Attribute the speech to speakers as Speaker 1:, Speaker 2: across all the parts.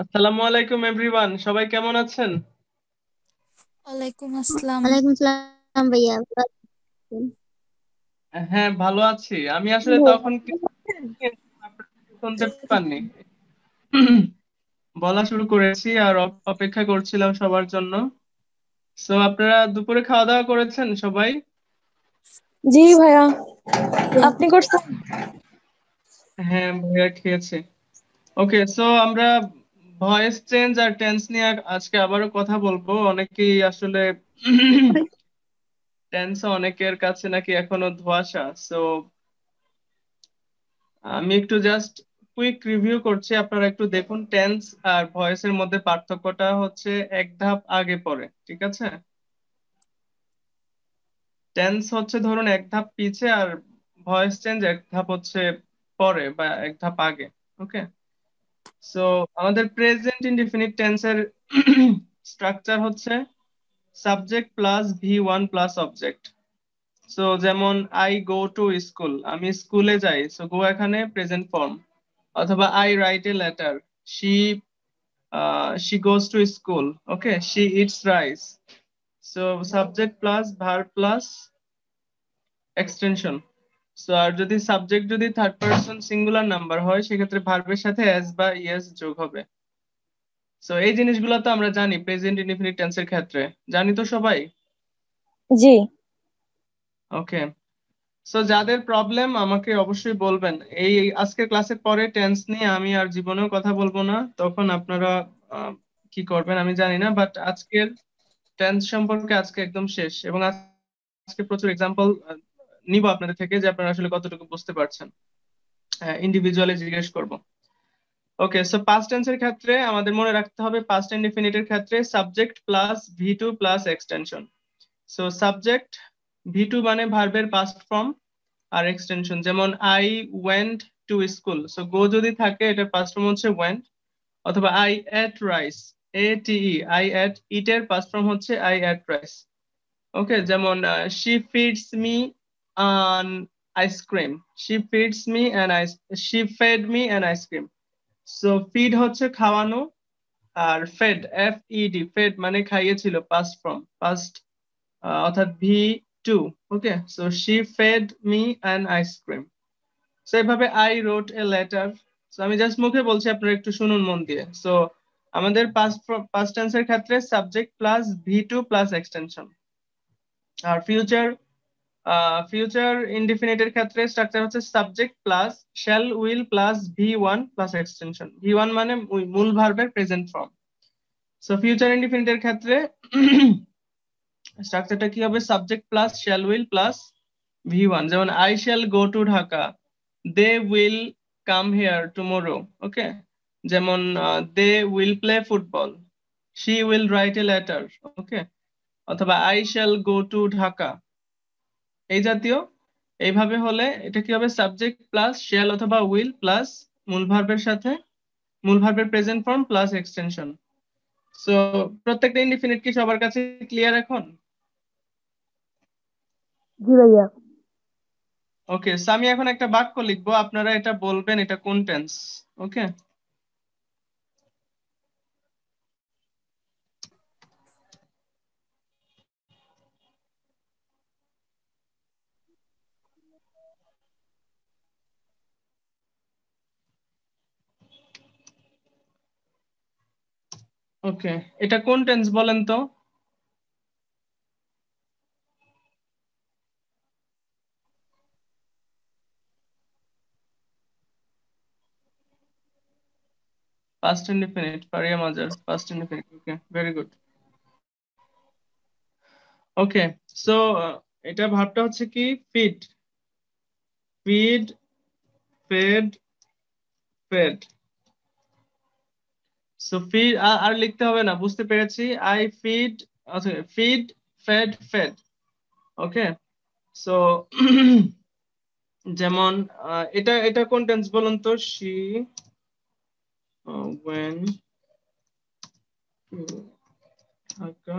Speaker 1: আসসালামু আলাইকুম এভরিওয়ান সবাই কেমন আছেন
Speaker 2: ওয়ালাইকুম আসসালাম ওয়ালাইকুম আসসালাম ভাইয়া
Speaker 1: হ্যাঁ ভালো আছি আমি আসলে তখন শুনতে পাননি বলা শুরু করেছি আর অপেক্ষা করছিলাম সবার জন্য সো আপনারা দুপুরে খাওয়া দাওয়া করেছেন সবাই
Speaker 2: জি ভাইয়া আপনি করছেন
Speaker 1: হ্যাঁ ভাইয়া খেয়েছে ওকে সো আমরা ভয়েস চেঞ্জ আর টেন্স নিয়ে আজকে আবারও কথা বলবো অনেকেই আসলে টেন্স অনেকের কাছে নাকি এখনো ধোঁয়াশা সো আমি একটু জাস্ট কুইক রিভিউ করছি আপনারা একটু দেখুন টেন্স আর ভয়েসের মধ্যে পার্থক্যটা হচ্ছে এক ধাপ আগে পরে ঠিক আছে টেন্স হচ্ছে ধরুন এক ধাপ পিছে আর ভয়েস চেঞ্জ এক ধাপ হচ্ছে পরে বা এক ধাপ আগে ওকে সো আমাদের প্রেজেন্ট ইনডিফিনিট টেন্সের স্ট্রাকচার হচ্ছে subject plus V one plus object so যেমন আই গো টু স্কুল আমি স্কুলে যাই সো গো এখানে প্রেজেন্ট ফর্ম অথবা I write a letter she she goes to school okay she eats rice so subject plus verb plus extension so আর যদি subject যদি third person singular number হয় সেক্ষেত্রে ভার্বের সাথে এস বা ইয়েস যোগ হবে সো এই জিনিসগুলো তো আমরা জানি প্রেজেন্ট ইনডিফিনিট টেন্সের ক্ষেত্রে জানি তো সবাই জি ওকে সো যাদের প্রবলেম আমাকে অবশ্যই বলবেন এই আজকের ক্লাসের পরে টেন্স নিয়ে আমি আর জীবনেও কথা বলবো না তখন আপনারা কি করবেন আমি জানি না বাট আজকের টেন্স সম্পর্কে আজকে একদম শেষ এবং আজকে প্রচুর এক্সাম্পল নিব আপনাদের থেকে যে আপনারা আসলে কতটুকু বুঝতে পারছেন ইন্ডিভিজুয়ালি জিজ্ঞেস করব ওকে সো পাস্ট টেন্সের ক্ষেত্রে আমাদের মনে রাখতে হবে পাস্ট ইনডিফিনিট এর ক্ষেত্রে subject plus V two plus extension so subject V two মানে ভার্বের পাস্ট ফর্ম আর এক্সটেনশন যেমন I went to school so go যদি থাকে এটা পাস্ট ফর্ম হচ্ছে ওয়েন্ট অথবা I ate rice A T E I ate eat এর পাস্ট ফর্ম হচ্ছে আই এট রাইস ওকে যেমন she feeds me an ice cream. She feeds me an ice. She fed me an ice cream. So feed হচ্ছে খাওয়ানো আর fed F E D fed মানে খাইয়েছিল past from past অর্থাৎ V two okay so she fed me an ice cream so এভাবে I wrote a letter so আমি just মুখে বলছি আপনারা একটু শুনুন মন দিয়ে সো আমাদের পাস্ট পাস্ট টেন্সের ক্ষেত্রে subject plus V two plus extension আর ফিউচার ফিউচার ইনডিফিনিটের ক্ষেত্রে স্ট্রাকচার হচ্ছে subject plus shall will plus V one plus extension V one মানে মূল ভার্বের প্রেজেন্ট ফর্ম সো ফিউচার ইনডিফিনিটের ক্ষেত্রে স্ট্রাকচারটা কি হবে subject plus shall will plus V one যেমন I shall go to Dhaka they will come here tomorrow okay যেমন they will play football she will write a letter ওকে অথবা I shall go to Dhaka এই জাতীয় এইভাবে হলে এটা কি হবে সাবজেক্ট প্লাস শেয়াল অথবা উইল প্লাস মূল ভার্বের সাথে মূল ভার্বের present form plus extension so প্রত্যেকটা ইনডিফিনিট কি সবার কাছে ক্লিয়ার এখন জি ভাইয়া ওকে আমি এখন একটা বাক্য লিখবো আপনারা এটা বলবেন এটা কোন টেন্স ওকে ওকে এটা কোন টেন্স বলেন তো past indefinite pariya mazar past indefinite okay very good okay so এটা ভাবটা হচ্ছে কি feed feed fed fed so feed আর লিখতে হবে না বুঝতে পেরেছি আই ফিড আচ্ছা feed fed fed okay so যেমন এটা এটা কোন টেন্স বলুন তো শি ওয়েন ঢাকা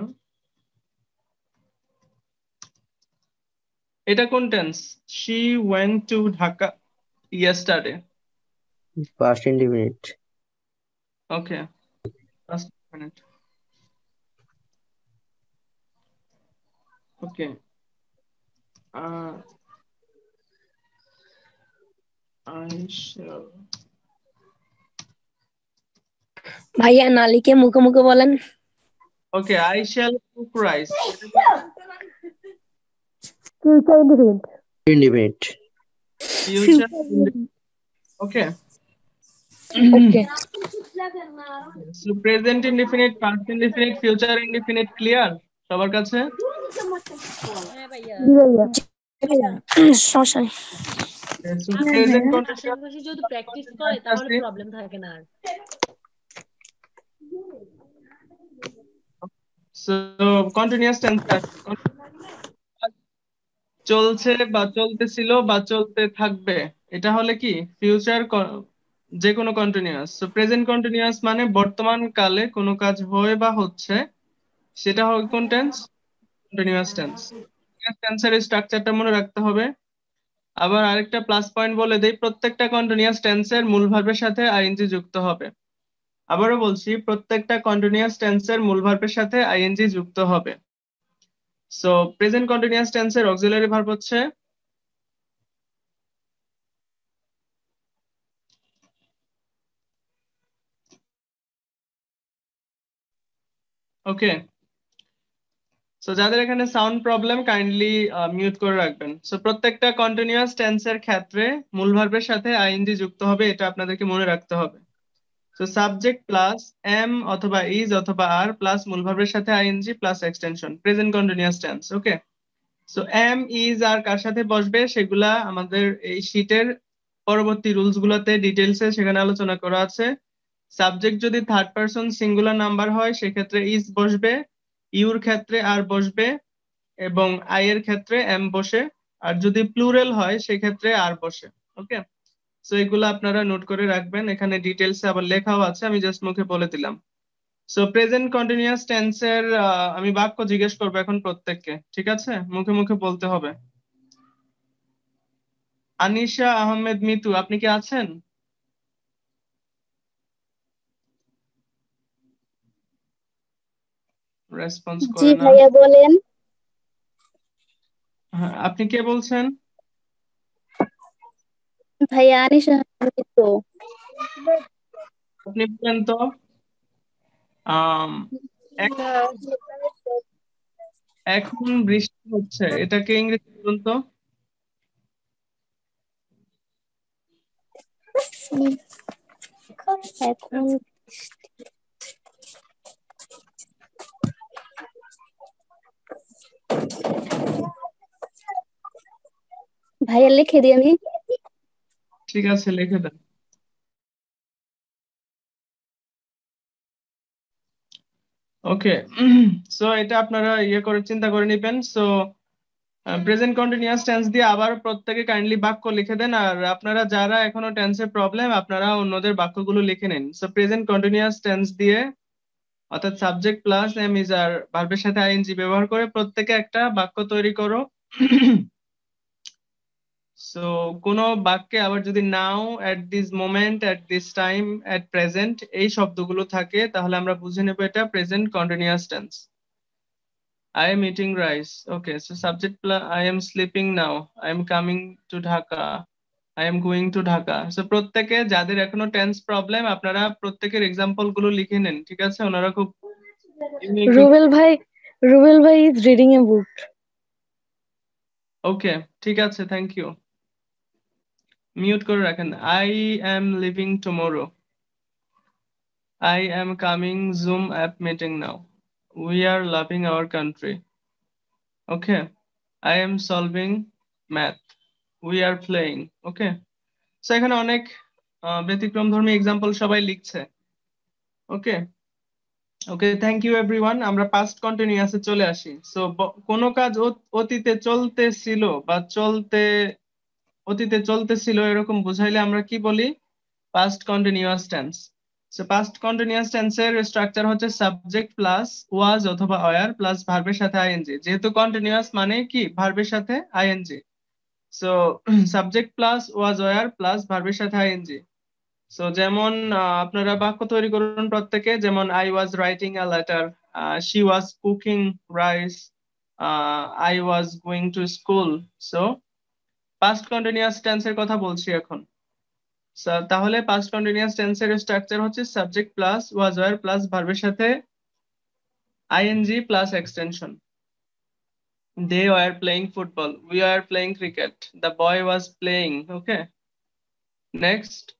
Speaker 1: এটা কোন tense she went to Dhaka yesterday past indefinite okay minute. Okay. Uh, I shall.
Speaker 2: ভাইয়া নালিকে মুখে মুখে বলেন
Speaker 1: okay I shall cook rice future independent independent future okay okay so present indefinite past indefinite future indefinite clear সবার কাছে চলছে বা চলতে ছিল বা চলতে থাকবে এটা হলে কি ফিউচার যে কোনো কন্টিনিউয়াস তো প্রেজেন্ট কন্টিনিউয়াস মানে বর্তমান কালে কোনো কাজ হয়ে বা হচ্ছে সেটা হয় কোন টেন্স কন্টিনিউয়াস টেন্স টেন্সের স্ট্রাকচারটা মনে রাখতে হবে আবার আরেকটা প্লাস পয়েন্ট বলে দেই প্রত্যেকটা কন্টিনিউয়াস টেন্সের মূল ভার্বের সাথে আইএনজি যুক্ত হবে আবারও বলছি প্রত্যেকটা কন্টিনিউয়াস টেন্সের মূল ভার্বের সাথে আইএনজি যুক্ত হবে সো প্রেজেন্ট কন্টিনিউয়াস টেন্সের অক্সিলারি ভার্ব হচ্ছে ওকে সো যাদের এখানে সাউন্ড প্রবলেম কাইন্ডলি মিউট করে রাখবেন সো প্রত্যেকটা কন্টিনিউয়াস টেন্সের ক্ষেত্রে মূল ভার্বের সাথে আইএনজি যুক্ত হবে এটা আপনাদেরকে মনে রাখতে হবে সো সাবজেক্ট প্লাস এম অথবা ইজ অথবা আর প্লাস মূল ভার্বের সাথে I N G plus extension present continuous tense okay so am is are কার সাথে বসবে সেগুলা আমাদের এই শীটের পরবর্তী রুলস গুলোতে ডিটেলসে সেখানে আলোচনা করা আছে সাবজেক্ট যদি থার্ড পারসন সিঙ্গুলার নাম্বার হয় সেক্ষেত্রে ইস বসবে ইউর ক্ষেত্রে আর বসবে এবং আই এর ক্ষেত্রে এম বসে আর যদি প্লুরাল হয় সেক্ষেত্রে আর বসে ওকে সো এগুলো আপনারা নোট করে রাখবেন এখানে ডিটেলস আবার লেখাও আছে আমি জাস্ট মুখে বলে দিলাম সো প্রেজেন্ট কন্টিনিউয়াস টেন্সের আমি বাক্য জিজ্ঞেস করবো এখন প্রত্যেককে ঠিক আছে মুখে মুখে বলতে হবে আনিশা আহমেদ মিতু আপনি কি আছেন রেসপন্স করে জি ভাইয়া বলেন হ্যাঁ, আপনি কে বলছেন ভাইয়া আনিস তো আপনি বলেন তো এখন বৃষ্টি হচ্ছে এটাকে ইংরেজি বলুন তো এখন
Speaker 2: ভাইয়া লিখে দিই আমি
Speaker 1: ঠিক আছে লিখে দেন ওকে সো এটা আপনারা ইয়ে করে চিন্তা করে নেবেন সো প্রেজেন্ট কন্টিনিউয়াস টেন্স দিয়ে আবার প্রত্যেকে কাইন্ডলি বাক্য লিখে দেন আর আপনারা যারা এখনো টেন্সের প্রবলেম আপনারা অন্যদের বাক্যগুলো লিখে নেন সো প্রেজেন্ট কন্টিনিউয়াস টেন্স দিয়ে অর্থাৎ subject plus am is are ভার্বের সাথে আইএনজি ব্যবহার করে প্রত্যেকে একটা বাক্য তৈরি করো সো কোন বাক্যে আবার যদি now at this moment at this time at present এই শব্দগুলো থাকে তাহলে আমরা বুঝে নেব এটা present continuous tense am eating rice okay so subject plus I am sleeping now I am coming to Dhaka I am going to Dhaka so প্রত্যেকে যাদের এখনো টেন্স প্রবলেম আপনারা প্রত্যেকের এক্সাম্পল গুলো লিখে নেন ঠিক আছে ওনারা খুব রুবেল
Speaker 2: ভাই রুবেল ভাই ইজ রিডিং এ বুক
Speaker 1: ওকে ঠিক আছে থ্যাংক ইউ মিউট করে রাখেন I am living tomorrow I am coming Zoom app meeting now we are loving our country okay I am solving math we are playing okay so এখানে অনেক ব্যতিক্রম ধর্মী example সবাই লিখছে okay okay thank you everyone আমরা past কন্টিনিউয়াসে চলে আসি সো কোন কাজ অতীতে চলতেছিল বা চলতে অতীতে চলতেছিল এরকম বুঝাইলে আমরা কি বলি past continuous tense so past continuous টেন্সের স্ট্রাকচার হচ্ছে সাবজেক্ট প্লাস ওয়াজ অথবা অয়ার প্লাস ভার্বের সাথে আইএনজি যেহেতু কন্টিনিউয়াস মানে কি ভার্বের সাথে I N G so subject plus was were plus ভার্বের সাথে আইএনজি সো যেমন আপনারা বাক্য তৈরি করুন প্রত্যেকে যেমন I was writing a letter she was cooking rice I was going to school so past continuous টেন্সের কথা বলছি এখন তাহলে পাস্ট কন্টিনিউয়াস টেন্সের স্ট্রাকচার হচ্ছে subject plus was were plus ভার্বের সাথে I N G plus extension They were playing football. We were playing cricket. The boy was playing. Okay. Next.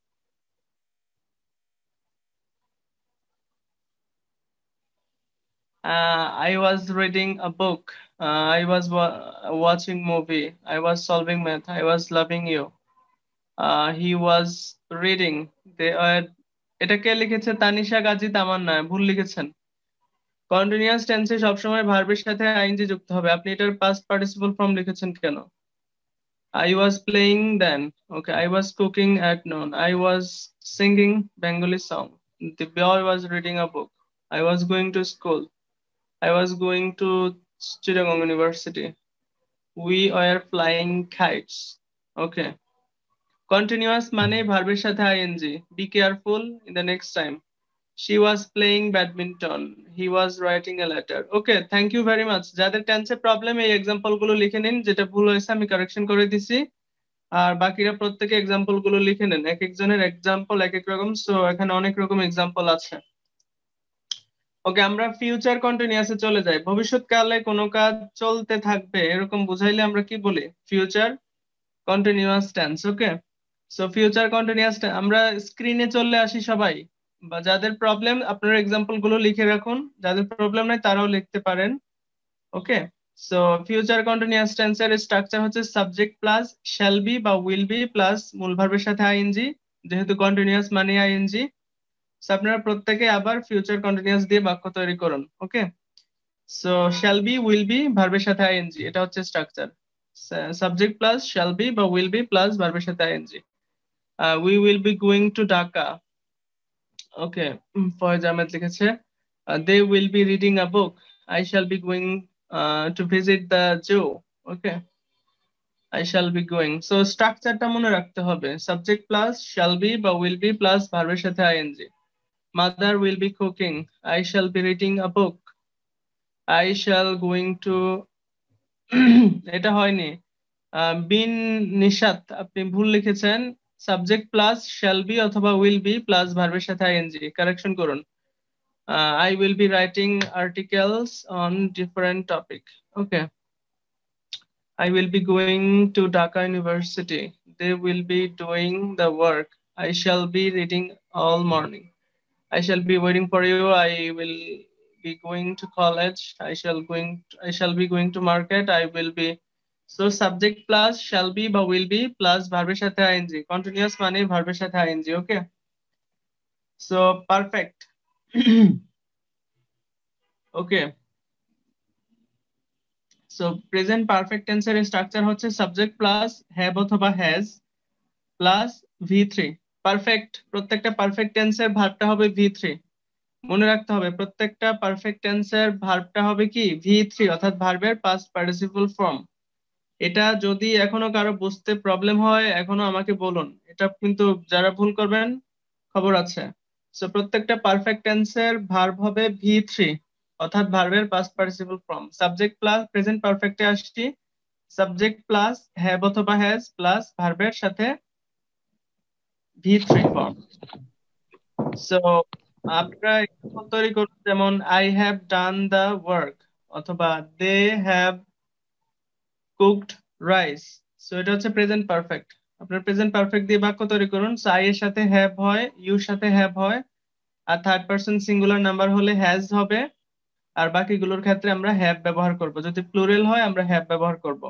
Speaker 1: Uh, I was reading a book. Uh, I was wa watching movie. I was solving math. I was loving you. Uh, he was reading. They are এটাকে লিখেছে তানিশা গাজী তামান্না ভুল লিখেছেন continuous টেন্সে সবসময় ভার্বের সাথে I N G যুক্ত হবে আপনি এটার পাস্ট পার্টিসিপল ফর্ম লিখেছেন কেন I was playing then okay I was cooking at noon I was singing Bengali song the boy was reading a book I was going to school I was going to Chittagong university we were flying kites okay continuous মানে ভার্বের সাথে I N G be careful in the next time she was playing badminton he was writing a letter okay thank you very much যাদের টেন্সে problem এই example গুলো লিখে নিন যেটা ভুল হয়েছে আমি কারেকশন করে দিছি আর বাকিরা প্রত্যেকে एग्जांपल গুলো লিখে নেন এক একজনের एग्जांपल এক এক রকম সো এখানে অনেক রকম एग्जांपल আছে ওকে আমরা ফিউচার কন্টিনিউয়াসে চলে যাই ভবিষ্যৎকালে কোনো কাজ চলতে থাকবে এরকম বুঝাইলে আমরা কি বলি future continuous tense okay so future continuous আমরা স্ক্রিনে চলে আসি সবাই বা যাদের প্রবলেম আপনারা এক্সাম্পল গুলো লিখে রাখুন যাদের প্রবলেম নাই তারাও লিখতে পারেন ওকে সো ফিউচার কন্টিনিউয়াস টেন্সের স্ট্রাকচার হচ্ছে সাবজেক্ট প্লাস শ্যাল বি বা উইল বি প্লাস মূল ভার্বের সাথে আইএনজি যেহেতু কন্টিনিউয়াস মানে আইএনজি সো আপনারা প্রত্যেকে আবার ফিউচার কন্টিনিউয়াস দিয়ে বাক্য তৈরি করুন okay so shall be will be ভার্বের সাথে আইএনজি এটা হচ্ছে structure subject plus shall be বা উইল বি প্লাস ভার্বের সাথে I N G we will be going to Dhaka okay Faiz Ahmed লিখেছে they will be reading a book I shall be going to visit the zoo okay I shall be going so স্ট্রাকচারটা মনে রাখতে হবে subject plus shall be বা will be plus ভার্বের সাথে I N G mother will be cooking I shall be reading a book I shall going to এটা হয়নি বিন নিশাত আপনি ভুল লিখেছেন Subject plus shall be অথবা will be plus ভার্বের সাথে আইএনজি correction করুন I will be writing articles on different topic. Okay. I will be going to Dhaka University. They will be doing the work. I shall be reading all morning. I shall be waiting for you. I will be going to college. I shall going. To, I shall be going to market. I will be so subject plus shall be বা will be plus ভার্বের সাথে ING continuous মানে ভার্বের সাথে ING okay so perfect okay so present perfect টেন্সের structure হচ্ছে subject plus have অথবা has plus V three perfect প্রত্যেকটা পারফেক্ট টেন্সের ভার্বটা হবে ভি থ্রি মনে রাখতে হবে প্রত্যেকটা পারফেক্ট টেন্সের ভার্বটা হবে কি ভি থ্রি অর্থাৎ ভার্বের পাস্ট পার্টিসিপল ফর্ম এটা যদি এখনো কারো বুঝতে প্রবলেম হয় এখনো আমাকে বলুন এটা কিন্তু যারা ভুল করবেন খবর আছে সো প্রত্যেকটা পারফেক্ট টেন্সের ভার্ব হবে ভি থ্রি অর্থাৎ ভার্বের past participle form subject plus present পারফেক্টে আসছি সাবজেক্ট প্লাস হ্যাভ অথবা হ্যাজ প্লাস ভার্বের সাথে ভি থ্রি ফর্ম সো আপনারা তৈরি করুন যেমন I have done the work অথবা they have cooked rice so এটা হচ্ছে প্রেজেন্ট পারফেক্ট আপনার প্রেজেন্ট পারফেক্ট দিয়ে বাক্য তৈরি করুন সাই এর সাথে হ্যাভ হয় ইউর সাথে হ্যাভ হয় আর থার্ড পারসন সিঙ্গুলার নাম্বার হলে হ্যাজ হবে আর বাকিগুলোর ক্ষেত্রে আমরা হ্যাভ ব্যবহার করব যদি প্লুরাল হয় আমরা হ্যাভ ব্যবহার করব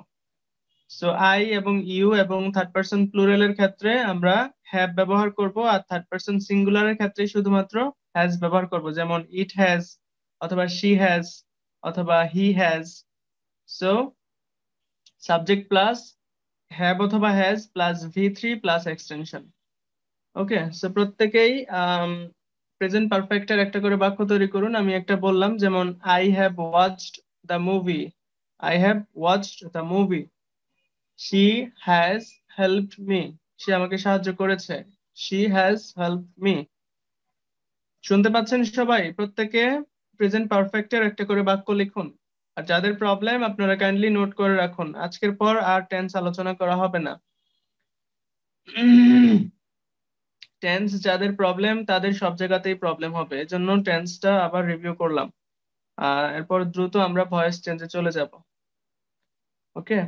Speaker 1: সো আই এবং ইউ এবং থার্ড পারসন এর ক্ষেত্রে আমরা হ্যাভ ব্যবহার করব আর থার্ড পারসন সিঙ্গুলারের ক্ষেত্রে শুধুমাত্র হ্যাজ ব্যবহার করব যেমন ইট হ্যাজ অথবা শি হ্যাজ অথবা he has so subject plus have অথবা has plus V three plus extension okay so প্রত্যেকেই প্রেজেন্ট um, পারফেক্টের একটা করে বাক্য তৈরি করুন আমি একটা বললাম যেমন I have watched the movie I have watched the movie she has helped me সে আমাকে সাহায্য করেছে শি হ্যাজ হেল্প মি শুনতে পাচ্ছেন সবাই প্রত্যেকে প্রেজেন্ট পারফেক্টের একটা করে বাক্য লিখুন আর যাদের প্রবলেম আপনারা কাইন্ডলি নোট করে রাখুন আজকের পর আর টেন্স আলোচনা করা হবে না টেন্স যাদের প্রবলেম তাদের সব জায়গাতেই প্রবলেম হবে এজন্য টেন্সটা আবার রিভিউ করলাম আর এরপর দ্রুত আমরা ভয়েস চেঞ্জে চলে যাব ওকে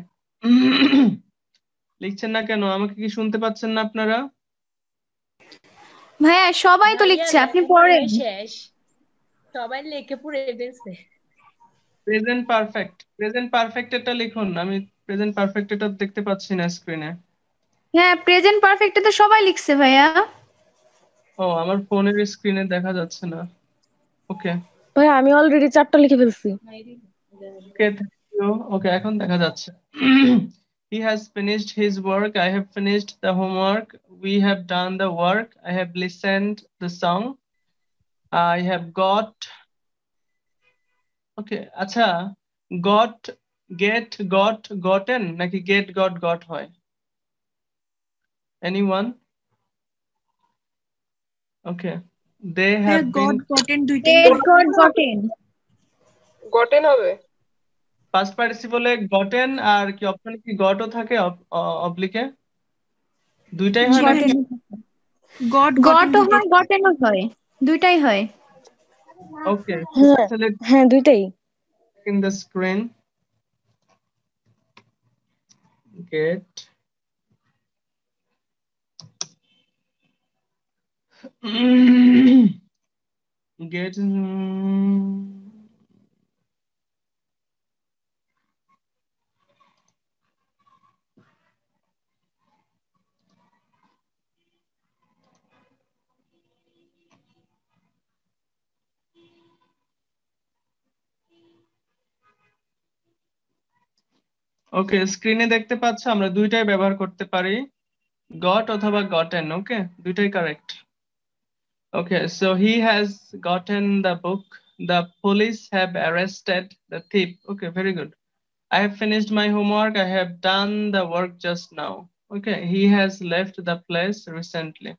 Speaker 1: লিখছেন না কেন আমাকে কি শুনতে পাচ্ছেন না আপনারা ভাইয়া সবাই তো লিখছে আপনি পরে শেষ সবাই লিখে পুরো এদেশে প্রেজেন্ট পারফেক্ট প্রেজেন্ট পারফেক্ট এটা লিখুন আমি প্রেজেন্ট পারফেক্ট এটা দেখতে পাচ্ছি না স্ক্রিনে
Speaker 2: হ্যাঁ প্রেজেন্ট পারফেক্ট তো সবাই লিখছে ভাইয়া
Speaker 1: ও আমার ফোনের স্ক্রিনে দেখা যাচ্ছে না ওকে
Speaker 2: ভাই আমি অলরেডি চারটা লিখে ফেলছি
Speaker 1: ওকে ওকে এখন দেখা যাচ্ছে he has finished his work i have finished the homework we have done the work i have listened the song I have got okay আচ্ছা গট গেট গট গটেন নাকি গেট গট গট হয় one okay they have got
Speaker 2: gotten দুইটা got gotten
Speaker 1: gotten হবে past পার্টিসিপলে gotten আর কি option কি গটও থাকে অবলিকে দুইটাই হয়
Speaker 2: গট হয় হয় দুইটাই হয়
Speaker 1: Okay. হ্যাঁ select হ্যাঁ in the screen get get um, ওকে স্ক্রিনে দেখতে পাচ্ছ আমরা দুইটাই ব্যবহার করতে পারি গট অথবা গটেন ওকে দুইটাই correct okay so he has gotten the book the police have arrested the thief okay very good I have finished my homework I have done the work just now okay he has left the place recently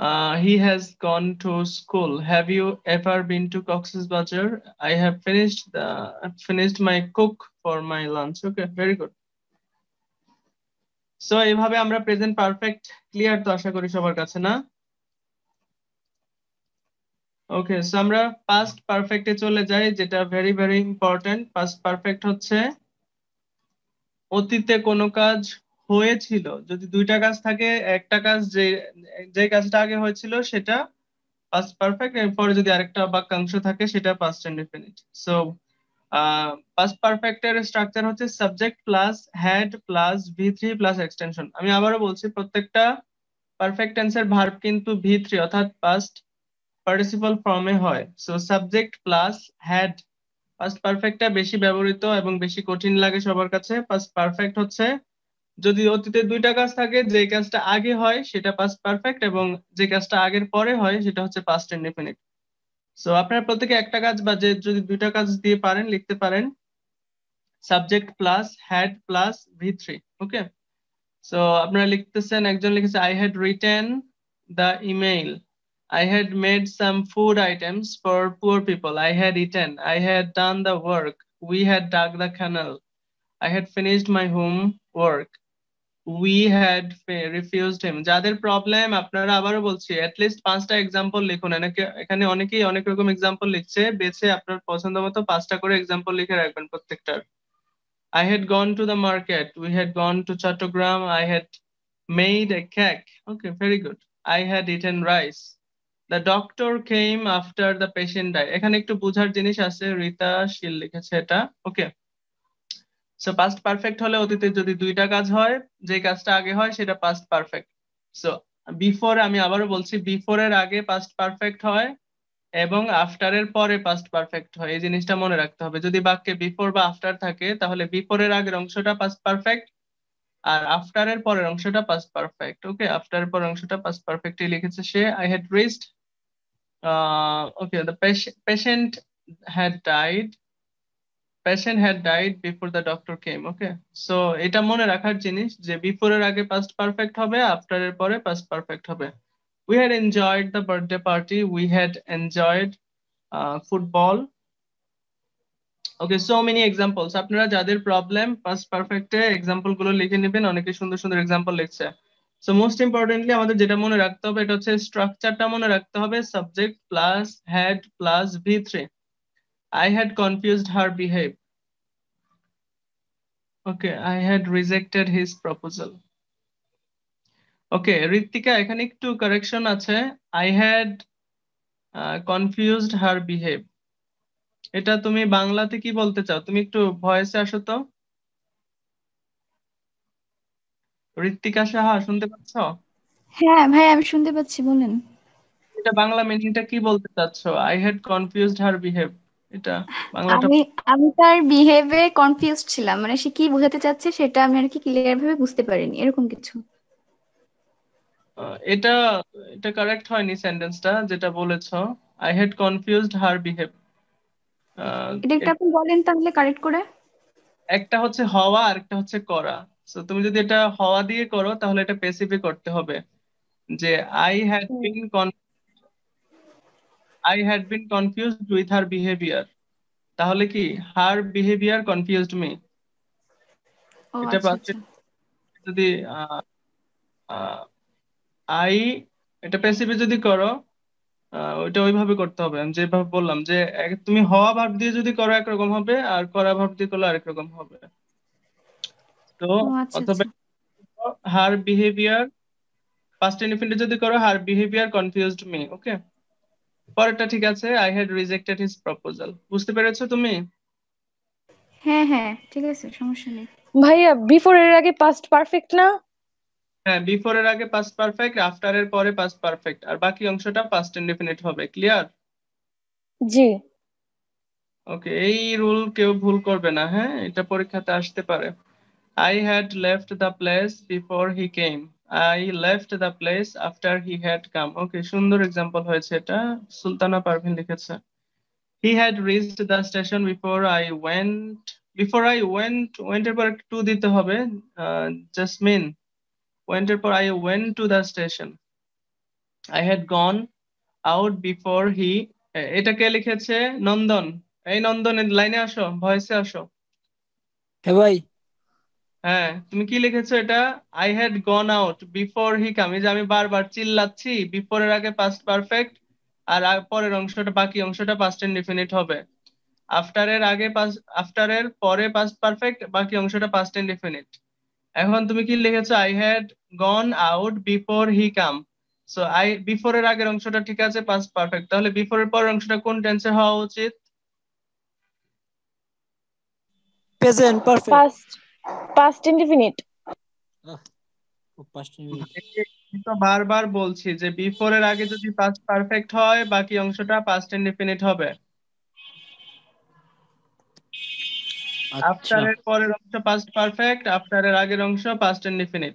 Speaker 1: he has gone to school. Have you ever been to Cox's Bazar? I have finished the I've finished my cook for my lunch. Okay, very good. So, এইভাবে আমরা present perfect clear তো আশা করি সবার কাছে না ওকে so আমরা past পারফেক্টে চলে যাই যেটা very very important past perfect হচ্ছে অতীতে কোনো কাজ হয়েছিল যদি দুইটা কাজ থাকে একটা কাজ যে যে কাজটা আগে হয়েছিল সেটা পাস্ট পারফেক্ট এরপরে যদি আরেকটা বাক্যাংশ থাকে সেটা পাস্ট ইনডিফিনিট সো পাস্ট পারফেক্টের স্ট্রাকচার হচ্ছে subject plus had plus V three plus extension আমি আবারও বলছি প্রত্যেকটা পারফেক্ট টেন্সের ভার্ব কিন্তু ভি থ্রি অর্থাৎ পাস্ট পার্টিসিপাল ফর্মে হয় so subject plus had past পারফেক্টটা বেশি ব্যবহৃত এবং বেশি কঠিন লাগে সবার কাছে পাস্ট পারফেক্ট হচ্ছে যদি অতীতে দুইটা কাজ থাকে যে কাজটা আগে হয় সেটা পাস্ট পারফেক্ট এবং যে কাজটা আগের পরে হয় সেটা হচ্ছে পাস্ট ইনডিফিনিট সো আপনার প্রত্যেকে একটা কাজ বা যে যদি দুইটা কাজ দিয়ে পারেন লিখতে পারেন subject plus had plus V three okay so আপনারা লিখতেছেন একজন লিখেছে I had written the email I had made some food items for poor people I had eaten. I had done the work We had dug the canal. I had finished my homework we had refused him যাদের problem আপনারা আবারও বলছি list পাঁচটা example লিখুন এখানে অনেকেই অনেক রকম এক্সাম্পল লিখছে বেছে আপনার পছন্দ মতো পাঁচটা করে এক্সাম্পল লিখে রাখবেন প্রত্যেকটার I had gone to the market we had gone to Chittagong I had made a cake okay very good I had eaten rice the doctor came after the patient die এখানে একটু বোঝার জিনিস আছে রিতা শীল লিখেছে এটা ওকে সো পাস্ট পারফেক্ট হলে অতীতে যদি দুইটা কাজ হয় যে কাজটা আগে হয় সেটা পাস্ট পারফেক্ট সো বিফোর আমি আবারও বলছি বিফোর এর আগে পাস্ট পারফেক্ট হয় এবং আফটার এর পরে পাস্ট পারফেক্ট হয় এই জিনিসটা মনে রাখতে হবে যদি বাক্যে বিফোর বা আফটার থাকে তাহলে বিফোর এর আগের অংশটা পাস্ট পারফেক্ট আর আফটার এর পরের অংশটা পাস্ট পারফেক্ট ওকে আফটার এর পরের অংশটা পাস্ট পারফেক্টই লিখেছে সে I had rest okay the patient had died patient had died before the doctor came okay so এটা মনে রাখার জিনিস যে before এর আগে past perfect হবে after এর পরে past perfect হবে we had enjoyed the birthday party we had enjoyed uh, football okay so many examples আপনারা যাদের প্রবলেম past perfect এ এক্সাম্পল গুলো লিখে নেবেন অনেকে সুন্দর সুন্দর এক্সাম্পল লিখছে সো মোস্ট ইম্পর্টেন্টলি আমাদের যেটা মনে রাখতে হবে এটা হচ্ছে স্ট্রাকচারটা মনে রাখতে হবে subject plus had plus V three I had confused her behave. Okay I had rejected his proposal okay Ritwika এখানে একটু কারেকশন আছে I had confused her behave এটা তুমি বাংলাতে কি বলতে চাও তুমি একটু ভয়েসে আসো তো ঋত্বিকা সাহা শুনতে পাচ্ছ
Speaker 2: হ্যাঁ ভাই আমি শুনতে পাচ্ছি বলেন
Speaker 1: এটা বাংলা মিনিংটা কি বলতে চাচ্ছ I had confused her behave এটা বাংলাটা আমি
Speaker 2: আমি তার বিহেভে কনফিউজ ছিলাম মানে সে কি বোঝাতে চাচ্ছে সেটা আমি আর কি ক্লিয়ার ভাবে বুঝতে পারিনি এরকম কিছু
Speaker 1: এটা এটা কারেক্ট হয়নি সেন্টেন্সটা যেটা বলেছো I had confused her behave এটা একটু
Speaker 2: আপনি বলেন তাহলে কারেক্ট করে
Speaker 1: একটা হচ্ছে হওয়া আর একটা হচ্ছে করা সো তুমি যদি এটা হওয়া দিয়ে করো তাহলে এটা প্যাসিভে করতে হবে যে I had been confuse I had been confused with her behaviour তাহলে কি হার বিহেভিয়ার কনফিউজড মি এটা আচ্ছা, পাচ্ছে আচ্ছা। যদি আই এটা প্যাসিভে যদি করো ওইটা ওইভাবে করতে হবে আমি যেভাবে বললাম যে তুমি হওয়া ভাব দিয়ে যদি করো একরকম হবে আর করা ভাব দিয়ে করলে আরেক রকম হবে তো আচ্ছা, অথবা হার বিহেভিয়ার ফার্স্ট ইনফিনিটি যদি করো her behaviour confused me okay পরেরটা ঠিক আছে I had rejected his proposal বুঝতে পেরেছো তুমি হ্যাঁ
Speaker 2: হ্যাঁ ঠিক আছে সমস্যা নেই ভাইয়া বিফোর এর আগে পাস্ট পারফেক্ট না
Speaker 1: হ্যাঁ বিফোর এর আগে পাস্ট পারফেক্ট আফটার এর পরে পাস্ট পারফেক্ট আর বাকি অংশটা পাস্ট ইনডিফিনিট হবে ক্লিয়ার জি ওকে এই রুল কেউ ভুল করবে না হ্যাঁ এটা পরীক্ষাতে আসতে পারে I had left the place before he came I left the place after he had come okay সুন্দর এক্সাম্পল হয়েছে এটা সুলতানা পারভিন লিখেছে he had reached the station before I went before I went ওয়েন্টের পর টু দিতে হবে জাসমিন ওয়েন্টের পর I went to the station I had gone out before he এটা কে লিখেছে নন্দন এই নন্দন লাইনে আসো ভয়েসে আসো হ্যাঁ ভাই হ্যাঁ তুমি কি লিখেছো এটা I had gone out before he came এই যে আমি বারবার চিল্লাচ্ছি বিফোর এর আগে পাস্ট পারফেক্ট আর পরের অংশটা বাকি অংশটা পাস্ট ইনডিফিনিট হবে আফটার এর আগে পাস আফটার এর পরে পাস্ট পারফেক্ট বাকি অংশটা পাস্ট ইনডিফিনিট এখন তুমি কি লিখেছো I had gone out before he came so I before এর আগের অংশটা ঠিক আছে পাস্ট পারফেক্ট তাহলে বিফোর এর পরের অংশটা কোন টেন্সে হওয়া উচিত
Speaker 2: প্রেজেন্ট পারফেক্ট past indefinite
Speaker 1: তো বারবার বলছি যে বিফোর এর আগে যদি হয় বাকি অংশটা হবে আফটার আচ্ছা। এর পরের অংশ আফটার এর আগের অংশ পাস্ট ইনডিফিনিট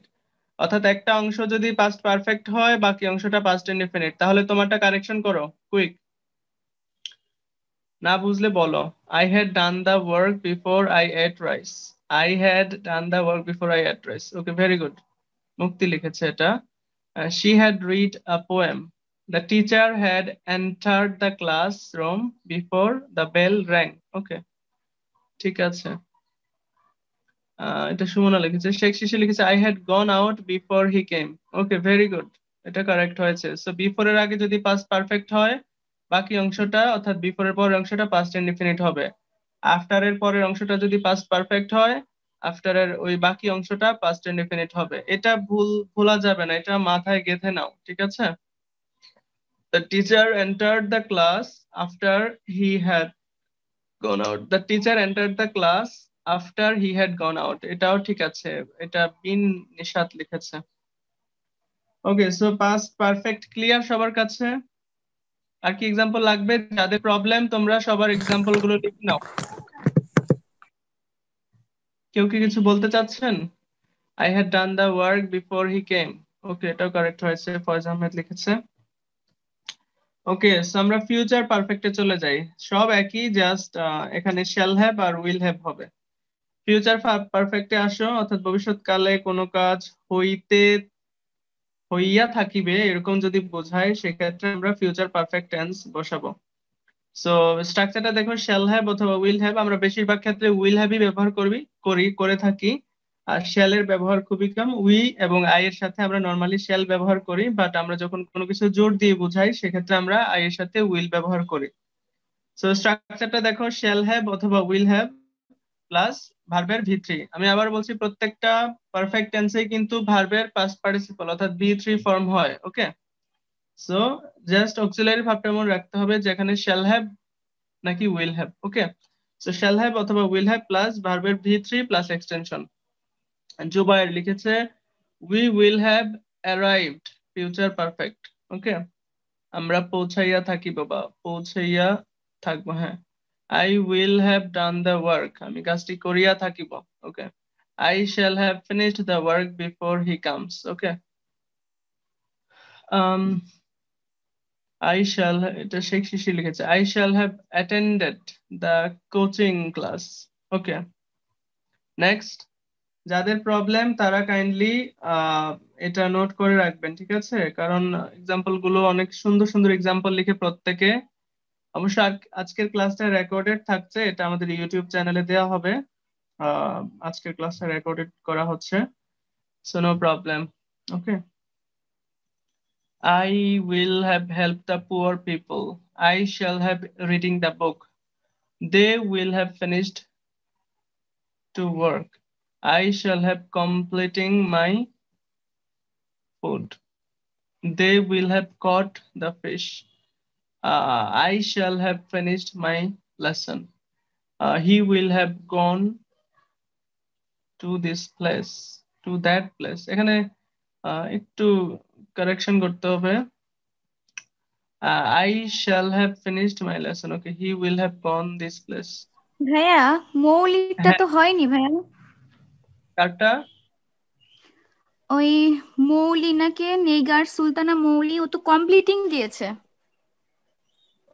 Speaker 1: অর্থাৎ একটা অংশ যদি পাস্ট পারফেক্ট হয় বাকি অংশটা পাস্ট ইনডিফিনিট তাহলে তোমারটা কারেকশন করো কুইক না বুঝলে বলো I had done the work before I ate rice I had done the work before I address okay very good Mukti লিখেছে এটা she had read a poem the teacher had entered the room before the bell rang okay ঠিক আছে uh, এটা সুমনা লিখেছে শেখ শিশু লিখেছে I had gone out before he came okay very good এটা correct হয়েছে so before এর আগে যদি পাস্ট পারফেক্ট হয় বাকি অংশটা অর্থাৎ বিফোর এর পরের অংশটা পাস্ট ইনডিফিনিট হবে আফটার এর পরের অংশটা যদি পাস্ট পারফেক্ট হয় আফটার এর ওই বাকি অংশটা পাস্ট ইনডিফিনিট হবে এটা ভুল ভোলা যাবে না এটা মাথায় গেঁথে নাও ঠিক আছে the teacher entered the class after he had gone out the teacher entered the class after he had gone out এটাও ঠিক আছে এটা বিন নিশাত লিখেছে okay so past perfect clear সবার কাছে আর কি এক্সাম্পল লাগবে যাদের প্রবলেম তোমরা সবার এক্সাম্পল গুলো লিখে নাও কেউ কি কিছু বলতে চাচ্ছেন I had done the work before he came okay এটাও কারেক্ট হয়েছে ফয়জ আহমেদ লিখেছে ওকে সো আমরা ফিউচার পারফেক্টে চলে যাই সব একই জাস্ট এখানে শ্যাল হ্যাভ আর উইল হ্যাভ হবে ফিউচার পারফেক্টে আসো অর্থাৎ ভবিষ্যৎকালে কোনো কাজ হইতে হইয়া থাকিবে এরকম যদি বোঝায় সেক্ষেত্রে আমরা ফিউচার পারফেক্ট টেন্স বসাবো সো স্ট্রাকচারটা দেখো শ্যাল হ্যাভ অথবা উইল হ্যাভ আমরা বেশিরভাগ ক্ষেত্রে উইল হ্যাভই ব্যবহার করবি করি করে থাকি আর শ্যালের ব্যবহার খুবই কম উই এবং আই এর সাথে আমরা নর্মালি শ্যাল ব্যবহার করি বাট আমরা যখন কোনো কিছু জোর দিয়ে বুঝাই সেক্ষেত্রে আমরা আই এর সাথে উইল ব্যবহার করি সো স্ট্রাকচারটা দেখো শ্যাল হ্যাভ অথবা উইল হ্যাভ প্লাস ভার্বের ভি থ্রি আমি আবার বলছি প্রত্যেকটা পারফেক্ট টেন্সে কিন্তু ভার্বের পাস্ট পার্টিসিপাল অর্থাৎ ভি থ্রি ফর্ম হয় ওকে সো জাস্ট অক্সিলারি ভাবটা মনে রাখতে হবে যেখানে শ্যাল হ্যাভ নাকি will have okay so shall have অথবা উইল হ্যাভ প্লাস ভার্বের V three plus extension Zubair লিখেছে we will have arrived future perfect okay আমরা পৌঁছাইয়া থাকি বাবা পৌঁছাইয়া থাকবো হ্যাঁ I will have done the work আমি কাজটি করিয়া থাকিব okay I shall have finished the work before he comes okay I shall এটা শেখ শিশি লিখেছে I shall have attended the coaching class okay next যাদের প্রবলেম তারা কাইন্ডলি এটা নোট করে রাখবেন ঠিক আছে কারণ এক্সাম্পল গুলো অনেক সুন্দর সুন্দর এক্সাম্পল লিখে প্রত্যেকে অবশ্য আজকের ক্লাসটা রেকর্ডেড থাকছে এটা আমাদের ইউটিউব চ্যানেলে দেওয়া হবে আজকের ক্লাসটা রেকর্ডেড করা হচ্ছে so no problem okay I will have helped the poor people. I shall have reading the book. They will have finished to work. I shall have completing my food. They will have caught the fish. Uh, I shall have finished my lesson. Uh, he will have gone to this place, to that place. এখানে uh, একটু correction করতে হবে I shall have finished my lesson okay he will have gone this place
Speaker 2: ভাইয়া মৌলিকটা হ্যাঁ। তো হয়নি ভাইয়া কারটা ওই মৌলি নাকি নেগার সুলতানা মৌলি ও তো কমপ্লিটিং দিয়েছে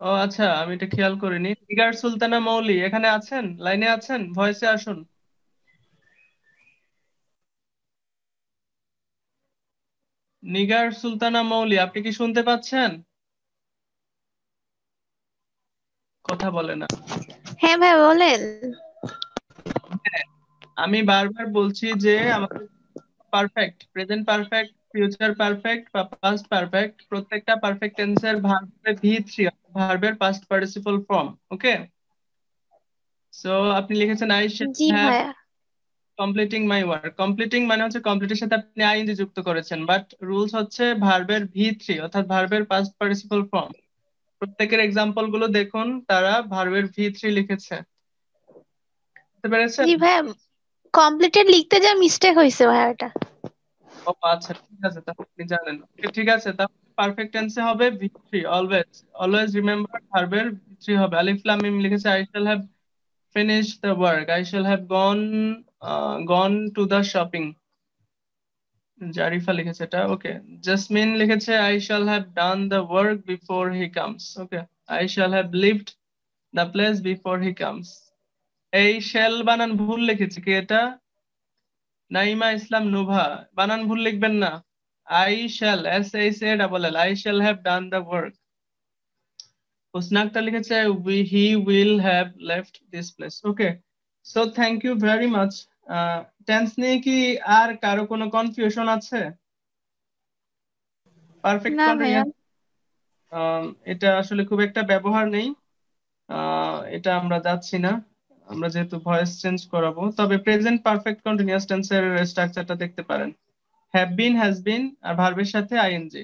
Speaker 1: ও আচ্ছা আমি এটা খেয়াল করিনি নেগার সুলতানা মৌলি এখানে আছেন লাইনে আছেন ভয়েসে আসুন নিগার সুলতানা মৌলি আপনি কি শুনতে পাচ্ছেন কথা বলে না
Speaker 2: হ্যাঁ ভাই বলেন
Speaker 1: হ্যাঁ, আমি বারবার বলছি যে আমাদের perfect present perfect future perfect বা পাস্ট পারফেক্ট প্রত্যেকটা পারফেক্ট টেন্সের ভার্বে ভি থ্রি ভার্বের past participle form okay so আপনি লিখেছেন I should have completing my work completing মানে হচ্ছে কমপ্লিটের সাথে আপনি আইএনজি যুক্ত করেছেন বাট রুলস হচ্ছে ভার্বের ভি থ্রি অর্থাৎ ভার্বের পাস্ট পার্টিসিপল ফর্ম প্রত্যেকের এক্সাম্পল গুলো দেখুন তারা ভার্বের ভি থ্রি লিখেছে বুঝতে পেরেছেন
Speaker 2: জি ভাই কমপ্লিটেড লিখতে যা মিস্টেক হইছে ভাই এটা
Speaker 1: ও আচ্ছা ঠিক আছে তাহলে আপনি জানেন ঠিক আছে তাহলে পারফেক্ট টেন্সে হবে V three always always remember ভার্বের ভি থ্রি হবে আলিফ লাম মিম লিখেছে I shall have finish the work I shall have gone gone to the shopping Zarifa লিখেছে এটা ওকে জাসমিন লিখেছে I shall have done the work before he comes okay I shall have lived the place before he comes এই shall বানান ভুল লিখেছে কি এটা নাইমা ইসলাম নুভা বানান ভুল লিখবেন না I shall S S A double L I shall have done the work উসনাকটা লিখেছে he will have left this place okay so thank you very much tense নিয়ে কি আর কারো কোনো কনফিউশন আছে পারফেক্ট এটা আসলে খুব একটা ব্যবহার নেই এটা আমরা যাচ্ছি না আমরা যেহেতু ভয়েস চেঞ্জ করাবো তবে প্রেজেন্ট পারফেক্ট কন্টিনিউয়াস টেন্সের স্ট্রাকচারটা দেখতে পারেন হ্যাভ বিন হ্যাজ বিন আর ভার্বের সাথে আইএনজি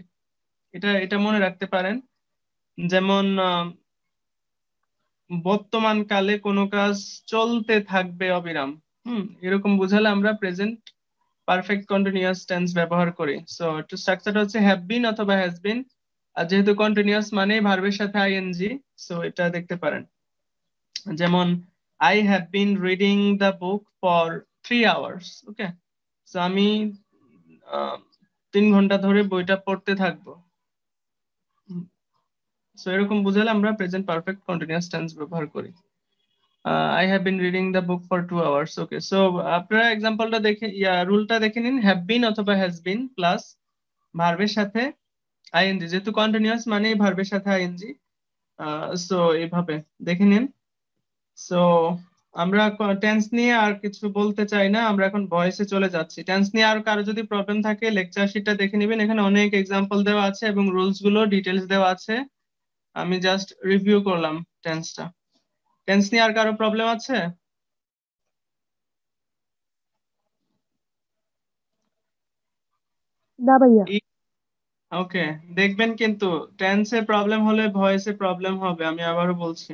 Speaker 1: এটা এটা মনে রাখতে পারেন যেমন বর্তমান কালে কোনো কাজ চলতে থাকবে অবিরাম হুম এরকম বোঝালে আমরা প্রেজেন্ট পারফেক্ট কন্টিনিউয়াস টেন্স ব্যবহার করি সো টু স্ট্রাকচারটা হচ্ছে হ্যাভ বিন অথবা হ্যাজ বিন আর যেহেতু কন্টিনিউয়াস মানে ভার্বের সাথে আইএনজি সো এটা দেখতে পারেন যেমন I have been reading the book for three hours okay so আমি তিন ঘন্টা ধরে বইটা পড়তে থাকবো সো এরকম বুঝালে আমরা প্রেজেন্ট পারফেক্ট কন্টিনিউয়াস টেন্স ব্যবহার করি I have been reading the book for two hours okay so আপনারা এক্সাম্পলটা দেখে ইয়া রুলটা দেখে নিন হ্যাভ বিন অথবা হ্যাজ বিন প্লাস ভার্বের সাথে আইএনজি যেহেতু কন্টিনিউয়াস মানে ভার্বের সাথে আইএনজি সো uh, এইভাবে দেখে নিন সো আমরা টেন্স নিয়ে আর কিছু বলতে চাই না আমরা এখন ভয়েসে চলে যাচ্ছি টেন্স নিয়ে আর কারো যদি প্রবলেম থাকে লেকচার শিটটা দেখে নেবেন এখানে অনেক এক্সাম্পল দেওয়া আছে এবং রুলস গুলো ডিটেলস দেওয়া আছে আমি জাস্ট রিভিউ করলাম টেন্সটা টেন্স নিয়ে আর কারো প্রবলেম আছে ওকে দেখবেন কিন্তু টেন্সে প্রবলেম হলে ভয়েসে প্রবলেম হবে আমি আবারও বলছি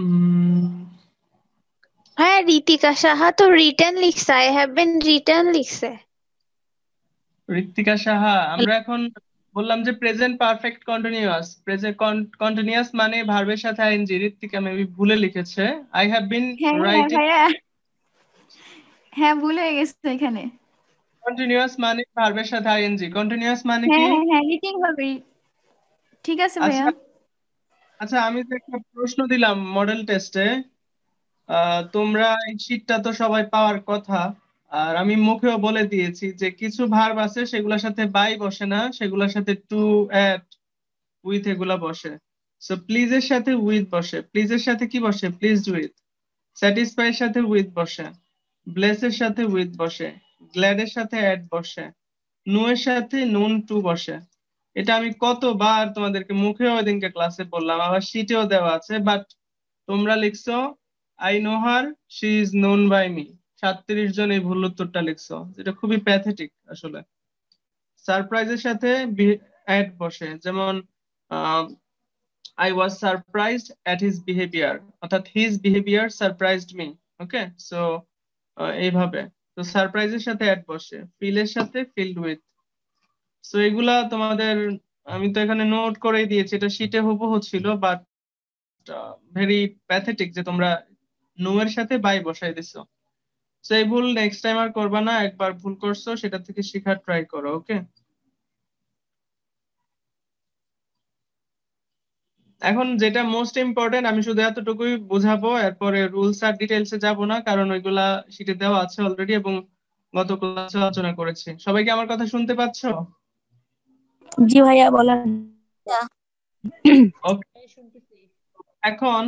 Speaker 2: উম হ্যাঁ ঋতিকা সাহা তো রিটার্ন লিখছে আই হ্যাভ বিন রিটার্ন লিখছে
Speaker 1: ঋতিকা সাহা আমরা এখন বললাম যে present perfect continuous present continuous মানে ভার্বের সাথে আইএনজি ঋতিকা মেবি ভুলে লিখেছে আই হ্যাভ বিন রাইটিং হ্যাঁ, হ্যাঁ, হ্যাঁ।,
Speaker 2: হ্যাঁ ভুলে গেছে এখানে
Speaker 1: কন্টিনিউয়াস মানে ভার্বের সাথে আইএনজি কন্টিনিউয়াস মানে কি হ্যাঁ হ্যাঁ
Speaker 2: রিটিং হবে ঠিক আছে আচ্ছা, ভাইয়া
Speaker 1: আচ্ছা আমি যে একটা প্রশ্ন দিলাম মডেল টেস্টে তোমরা এই শীতটা তো সবাই পাওয়ার কথা আর আমি মুখেও বলে দিয়েছি যে কিছু ভার্ব আছে সেগুলোর সাথে বাই বসে না সেগুলোর সাথে টু অ্যাট উইথ এগুলা বসে সো প্লিজ এর সাথে উইথ বসে প্লিজ এর সাথে কি বসে প্লিজ উইথ স্যাটিসফাই এর সাথে উইথ বসে ব্লেস এর সাথে উইথ বসে গ্ল্যাড এর সাথে অ্যাড বসে নো এর সাথে নুন টু বসে এটা আমি কতবার তোমাদেরকে মুখেও ওইদিনকে ক্লাসে বললাম আবার শিটেও দেওয়া আছে বাট তোমরা লিখছো I know her she is known by me সাতত্রিশ জন এই ভুল উত্তরটা লিখছো যেটা খুবই প্যাথেটিক আসলে সারপ্রাইজের সাথে অ্যাড বসে যেমন I was surprised at his behaviour অর্থাৎ his behaviour surprised me okay so এইভাবে তো সারপ্রাইজের সাথে অ্যাড বসে ফিলের সাথে ফিল্ড উইথ সো এগুলা তোমাদের আমি তো এখানে নোট করে দিয়েছি এটা শীটে হুবহু ছিল বাট ভেরি প্যাথেটিক যে তোমরা নোয়ের সাথে বাই বসাই দিছো তো এই ভুল নেক্সট টাইম আর করবা না একবার ভুল করছো সেটা থেকে শেখার ট্রাই করো ওকে এখন যেটা মোস্ট ইম্পর্টেন্ট আমি শুধু এতটুকুই বোঝাবো এরপরে রুলস আর ডিটেলসে যাব না কারণ ওইগুলা শিটে দেওয়া আছে অলরেডি এবং গত ক্লাসে আলোচনা করেছি সবাই কি আমার কথা শুনতে পাচ্ছ
Speaker 2: জি ভাইয়া বলেন
Speaker 1: ওকে এখন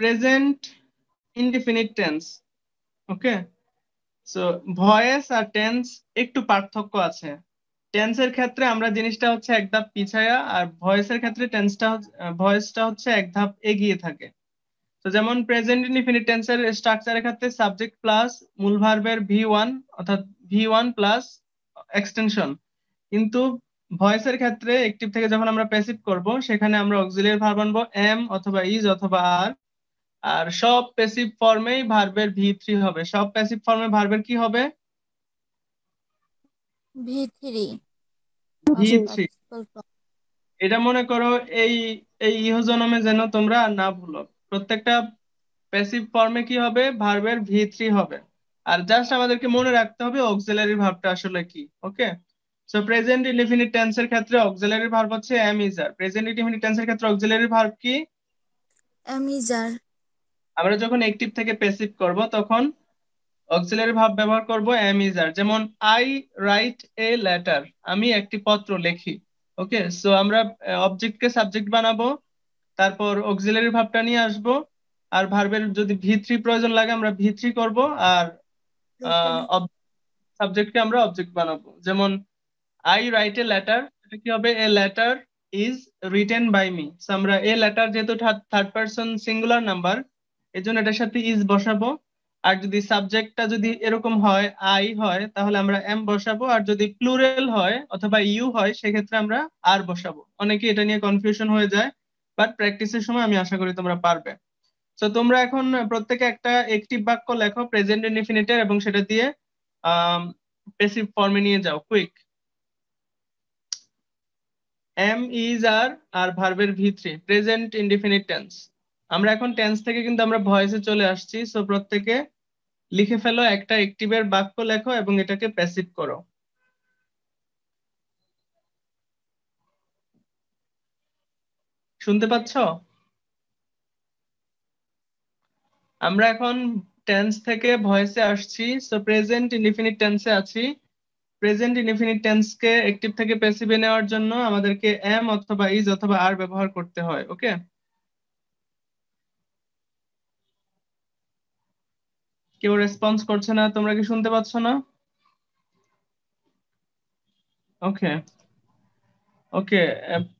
Speaker 1: present indefinite tense okay so voice আর tense একটু পার্থক্য আছে টেন্স এর ক্ষেত্রে আমরা জিনিসটা হচ্ছে এক ধাপ পিছায়া আর ভয়েস এর ক্ষেত্রে টেন্সটা ভয়েসটা হচ্ছে এক ধাপ এগিয়ে থাকে তো যেমন প্রেজেন্ট ইনডিফিনিট টেন্সের স্ট্রাকচারের ক্ষেত্রে সাবজেক্ট প্লাস মূল ভার্বের ভি ওয়ান অর্থাৎ ভি ওয়ান প্লাস এক্সটেনশন কিন্তু ভয়েসের ক্ষেত্রে একটিভ থেকে যখন আমরা প্যাসিভ করব সেখানে আমরা অক্সিলিয়ারি ভার্ব আনবো এম অথবা ইজ অথবা আর আর সব প্যাসিভ ফর্মেই ভার্বের ভি থ্রি হবে সব প্যাসিভ ফর্মে ভার্বের কি হবে
Speaker 2: ভি থ্রি
Speaker 1: এটা মনে করো এই এই ইহজনমে যেন তোমরা না ভুলো প্রত্যেকটা প্যাসিভ ফর্মে কি হবে ভার্বের ভি থ্রি হবে আর জাস্ট আমাদেরকে মনে রাখতে হবে অক্সিলারি ভাবটা আসলে কি ওকে সো প্রেজেন্ট ইনডিফিনিট এর ক্ষেত্রে অক্সিলারি ভার্ব হচ্ছে অ্যামিজার প্রেজেন্ট ইনডিফিনিট টেন্সের ক্ষেত্রে অক্সিলারি ভার্ব কি অ্যামিজার আমরা যখন অ্যাক্টিভ থেকে প্যাসিভ করব তখন অক্সিলারি ভাব ব্যবহার করব এম ইজ আর যেমন আই রাইট এ লেটার আমি একটি পত্র লেখি ওকে সো আমরা অবজেক্টকে সাবজেক্ট বানাবো তারপর অক্সিলারি ভাবটা নিয়ে আসব আর ভার্বের যদি ভিত্রি প্রয়োজন লাগে আমরা ভিত্রি করব আর সাবজেক্টকে আমরা অবজেক্ট বানাবো যেমন আই রাইট এ লেটার এটা কি হবে a letter is written by me আমরা এ লেটার যেহেতু থার্ড পারসন সিঙ্গুলার নাম্বার এই জন্য এটার সাথে ইজ বসাবো আর যদি সাবজেক্টটা যদি এরকম হয় আই হয় তাহলে আমরা এম বসাবো আর যদি প্লুরাল হয় অথবা ইউ হয় সেক্ষেত্রে আমরা আর বসাবো অনেকে এটা নিয়ে কনফিউশন হয়ে যায় বাট প্র্যাকটিসের সময় আমি আশা করি তোমরা পারবে তো তোমরা এখন প্রত্যেকে একটা একটি বাক্য লেখো প্রেজেন্ট ইনডিফিনিটের এবং সেটা দিয়ে প্যাসিভ ফর্মে নিয়ে যাও কুইক এম ইজ আর আর ভার্বের V three present indefinite tense আমরা এখন টেন্স থেকে কিন্তু আমরা ভয়েসে চলে আসছি সো প্রত্যেকে লিখে ফেলো একটা অ্যাক্টিভের বাক্য লেখো এবং এটাকে প্যাসিভ করো শুনতে পাচ্ছ আমরা এখন টেন্স থেকে ভয়েসে আসছি সো প্রেজেন্ট ইনডিফিনিট টেন্সে আছি প্রেজেন্ট ইনডিফিনিট টেন্সকে অ্যাক্টিভ থেকে প্যাসিভে নেওয়ার জন্য আমাদেরকে এম অথবা ইজ অথবা আর ব্যবহার করতে হয় ওকে কেউ রেসপন্স করছে না তোমরা কি শুনতে পাচ্ছ না ওকে ওকে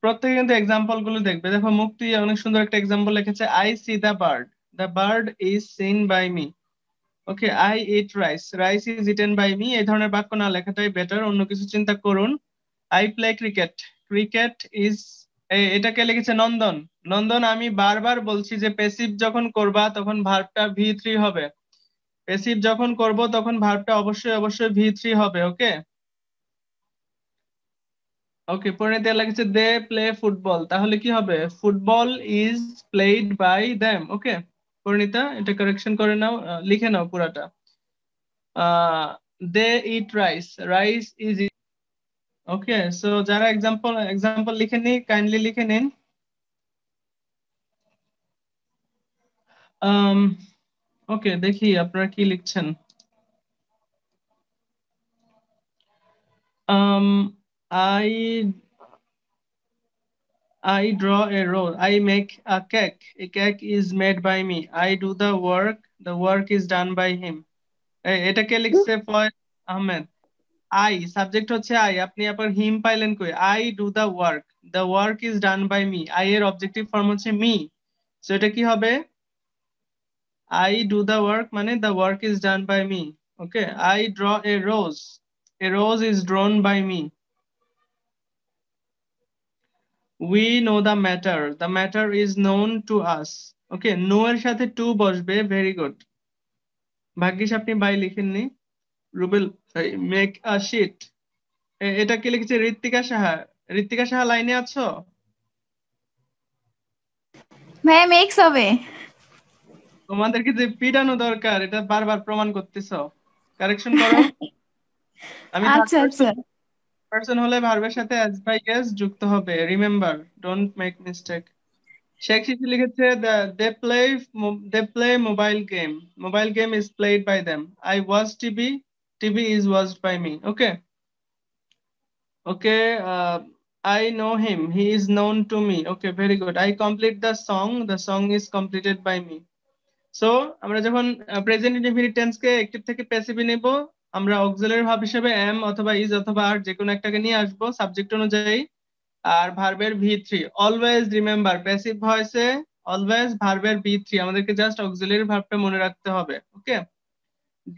Speaker 1: প্রত্যেকে কিন্তু এক্সাম্পল গুলো দেখবে দেখো মুক্তি অনেক সুন্দর একটা এক্সাম্পল লিখেছে I see the bird the bird is seen by me okay I eat rice rice is eaten by me এই ধরনের বাক্য না লেখাটাই বেটার অন্য কিছু চিন্তা করুন I play cricket cricket is এটাকে লিখেছে নন্দন নন্দন আমি বারবার বলছি যে প্যাসিভ যখন করবা তখন ভার্বটা ভি থ্রি হবে রিসিভ যখন করব তখন ভার্বটা অবশ্যই অবশ্যই ভি থ্রি হবে ওকে ওকে পরিণতি লাগছে দে প্লে ফুটবল তাহলে কি হবে football is played by them okay Parinita এটা কারেকশন করে নাও লিখে নাও পুরাটা they eat rice rice is okay so যারা এক্সাম্পল এক্সাম্পল লিখে নিই কাইন্ডলি লিখে নিন um, ওকে দেখি আপনারা কি লিখছেন um i i draw a road i make a cake a cake is made by me i do the work the work is done by him এটা কে লিখছে hmm. Foyez Ahmed I subject হচ্ছে আই আপনি আবার হিম পাইলেন কই I do the work the work is done by me I এর objective form হচ্ছে মি সো এটা কি হবে I do the work মানে the work is done by me. Okay, I draw a rose. A rose is drawn by me. We know the matter. The matter is known to us. Okay, no এর সাথে to বসবে very good. ভাগ্যিস আপনি by লিখেননি Rubel sorry make a sheet এটা কে লিখেছে ঋত্বিকা সাহা ঋত্বিকা সাহা লাইনে আছো
Speaker 2: ভাইয়া মেক্স হবে
Speaker 1: তোমাদেরকে যে পিটানো দরকার এটা বারবার প্রমাণ করতেছো কারেকশন করো আমি আচ্ছা আচ্ছা পারসন হলে ভার্বের সাথে অ্যাজ বাই এস যুক্ত হবে remember don't make mistake Sheikh Shishu লিখেছে they play they play mobile game mobile game is played by them I was TV TV is was by me okay okay I know him he is known to me okay very good I complete the song the song is completed by me so আমরা যখন present tense কে active থেকে প্যাসিভে নেব আমরা auxiliary verb হিসেবে am অথবা is অথবা are যে কোনো একটাকে নিয়ে আসব সাবজেক্ট অনুযায়ী আর ভার্বের V three always remember passive ভয়েসে অলওয়েজ ভার্বের ভি থ্রি আমাদেরকে জাস্ট অক্সিলারি ভার্বটা মনে রাখতে হবে okay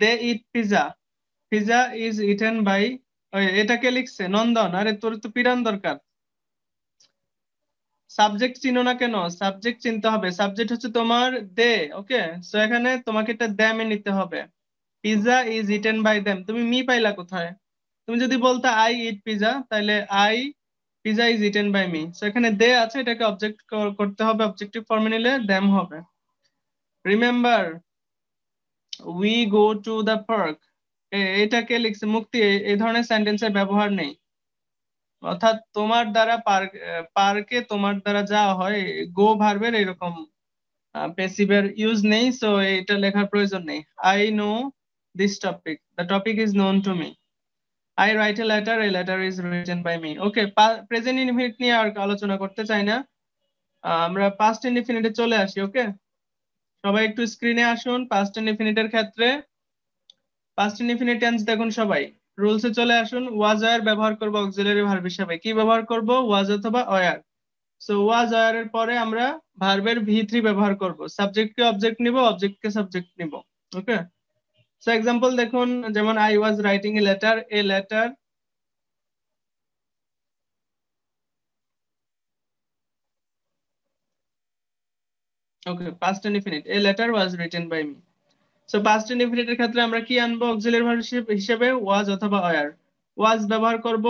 Speaker 1: they eat pizza pizza is eaten by এটাকে লিখছে নন্দন আরে তোর তো পিরান দরকার সাবজেক্ট চিনো না কেন সাবজেক্ট চিনতে হবে সাবজেক্ট হচ্ছে তোমার দে ওকে সো এখানে তোমাকে এটা দ্যামে নিতে হবে pizza is eaten by them তুমি মি পাইলা কোথায় তুমি যদি বলতে আই ইট পিজা তাহলে I pizza is eaten by me so এখানে দে আছে এটাকে অবজেক্ট করতে হবে অবজেক্টিভ ফর্মে নিলে দ্যাম হবে remember we go to the park এটাকে লিখছে মুক্তি এই ধরনের সেন্টেন্সের ব্যবহার নেই অর্থাৎ তোমার দ্বারা পার্কে তোমার দ্বারা যা হয় গো ভার্বের এরকম প্যাসিভের ইউজ নেই সো এটা লেখার প্রয়োজন নেই I know this topic the topic is known to me I write a letter a letter is written by me okay present infinite নিয়ে আর আলোচনা করতে চাই না আমরা পাস্ট ইনফিনিটে চলে আসি ওকে সবাই একটু স্ক্রিনে আসুন পাস্ট ইনফিনিটের ক্ষেত্রে পাস্ট ইনফিনিট টেন্স দেখুন সবাই রুলসে চলে আসুন ওয়াজ আয়ার ব্যবহার করব অক্সিলারি ভার্ব হিসাবে কি ব্যবহার করব ওয়াজ অথবা অয়ার সো ওয়াজ অয়ার এর পরে আমরা ভার্বের ভি থ্রি ব্যবহার করব সাবজেক্ট কে অবজেক্ট নিব অবজেক্ট কে সাবজেক্ট নিব ওকে সো এক্সাম্পল দেখুন যেমন I was writing a letter a letter okay past infinite a letter was written by me so past ইনডিফিনিটের ক্ষেত্রে আমরা কি আনবো অক্সিলিয়ারি ভার্ব হিসেবে ওয়াজ অথবা ওয়ার ওয়াজ ব্যবহার করব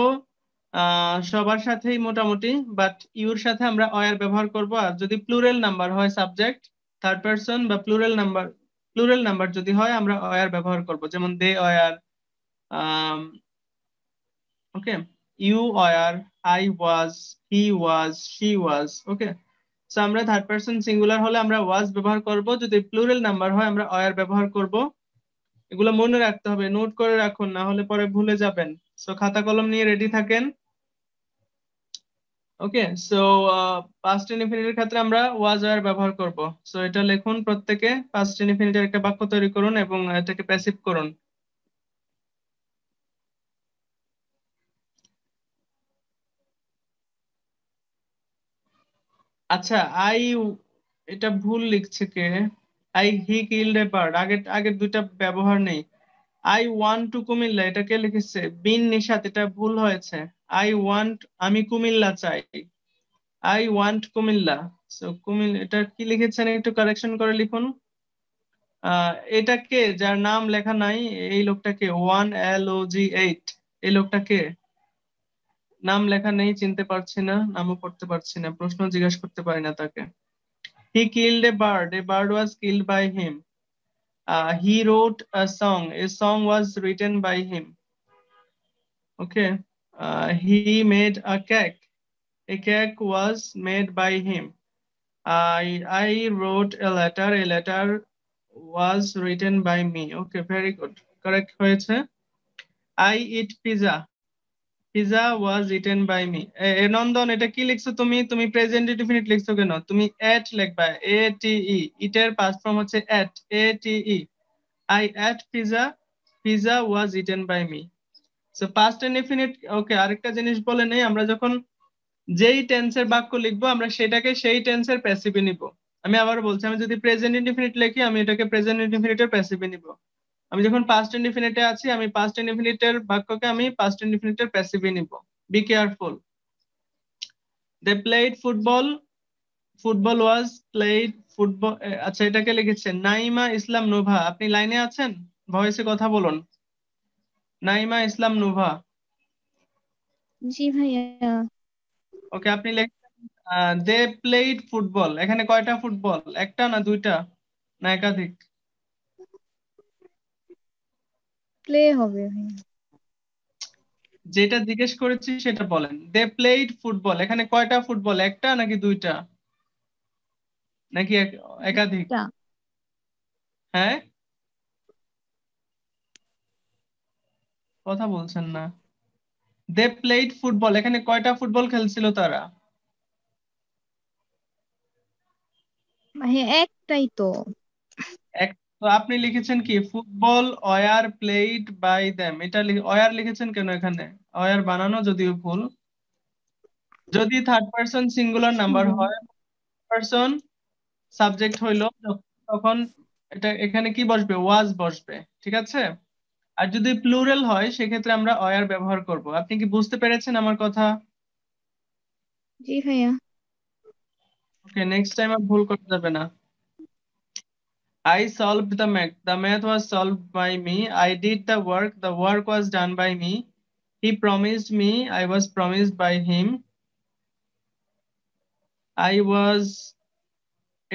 Speaker 1: সবার সাথেই মোটামুটি বাট ইউর সাথে আমরা ওয়ার ব্যবহার করব আর যদি প্লুরাল নাম্বার হয় সাবজেক্ট থার্ড পারসন বা প্লুরাল নাম্বার প্লুরাল নাম্বার যদি হয় আমরা ওয়ার ব্যবহার করব যেমন they were okay you were I was he was she was okay so আমরা থার্ড পারসন সিঙ্গুলার হলে আমরা ওয়াজ ব্যবহার করব যদি প্লুরাল নাম্বার হয় আমরা অয়ার ব্যবহার করব এগুলো মনে রাখতে হবে নোট করে রাখুন না হলে পরে ভুলে যাবেন সো খাতা কলম নিয়ে রেডি থাকেন ওকে সো পাস্ট ইনফিনিটির ক্ষেত্রে আমরা ওয়াজ অয়ার ব্যবহার করব সো এটা লিখুন প্রত্যেকে পাস্ট ইনফিনিটির একটা বাক্য তৈরি করুন এবং এটাকে প্যাসিভ করুন আচ্ছা আই এটা ভুল লিখছে কে I he killed a bird আগের আগের দুইটা ব্যবহার নেই আই ওয়ান্ট টু কুমিল্লা এটা কে লিখেছে বিন নিশাত এটা ভুল হয়েছে আই ওয়ান্ট আমি কুমিল্লা চাই আই ওয়ান্ট কুমিল্লা সো কুমিল এটা কি লিখেছেন একটু কারেকশন করে লিখুন এটা কে যার নাম লেখা নাই এই লোকটাকে ওয়ান এল ও জি এইট এই লোকটা কে নাম লেখা নেই চিনতে পারছি না নামও পড়তে পারছি না প্রশ্ন জিজ্ঞাসা করতে পারি না তাকে he killed a bird a bird was killed by him he wrote a song a song was written by him okay he made a cake a cake was made by him I I wrote a letter a letter was written by me okay very good correct হয়েছে। I eat pizza pizza was eaten by me এ নন্দন এটা কি লিখছো তুমি তুমি present definite লিখছো কেন তুমি এট লিখবা এ টি ই ইটের পাস্ট ফর্ম হচ্ছে ate A T E I ate pizza pizza was eaten by me so past infinite okay আরেকটা জিনিস বলে নেই আমরা যখন যেই টেন্সের বাক্য লিখবো আমরা সেটাকে সেই টেন্সের প্যাসিভে নিব আমি আবার বলছি আমি যদি প্রেজেন্ট ইনডিফিনিট লিখি আমি এটাকে প্রেজেন্ট ইনডিফিনিটের প্যাসিভে নিব আমি যখন পাস্ট ইনডিফিনিটে আছি আমি পাস্ট ইনডিফিনিটের বাক্যকে আমি পাস্ট ইনডিফিনিটের প্যাসিভে নিব be careful they played football football was played football আচ্ছা এটাকে লিখেছে নাইমা ইসলাম নোভা আপনি লাইনে আছেন ভয়েসে কথা বলুন নাইমা ইসলাম নোভা
Speaker 2: জি ভাইয়া
Speaker 1: ওকে আপনি দে প্লেড ফুটবল এখানে কয়টা ফুটবল একটা না দুইটা না একাধিক প্লে হবে যেটা জিজ্ঞেস করেছি সেটা বলেন দে প্লেড ফুটবল এখানে কয়টা ফুটবল একটা নাকি দুইটা নাকি একাধিক হ্যাঁ কথা বলছেন না দে প্লেড ফুটবল এখানে কয়টা ফুটবল খেলছিল তারা মানে একটাই তো তো আপনি লিখেছেন কি football were played by them এটা অয়ার লিখেছেন কেন এখানে অয়ার বানানো যদিও ভুল যদি থার্ড পারসন সিঙ্গুলার নাম্বার হয় পারসন সাবজেক্ট হইল তখন এটা এখানে কি বসবে ওয়াজ বসবে ঠিক আছে আর যদি প্লুরাল হয় সেক্ষেত্রে আমরা অয়ার ব্যবহার করব আপনি কি বুঝতে পেরেছেন আমার কথা জি ভাইয়া ওকে নেক্সট টাইম আর ভুল করা যাবে না I solved the math. The math was solved by me. I did the work. The work was done by me. He promised me. I was promised by him. I was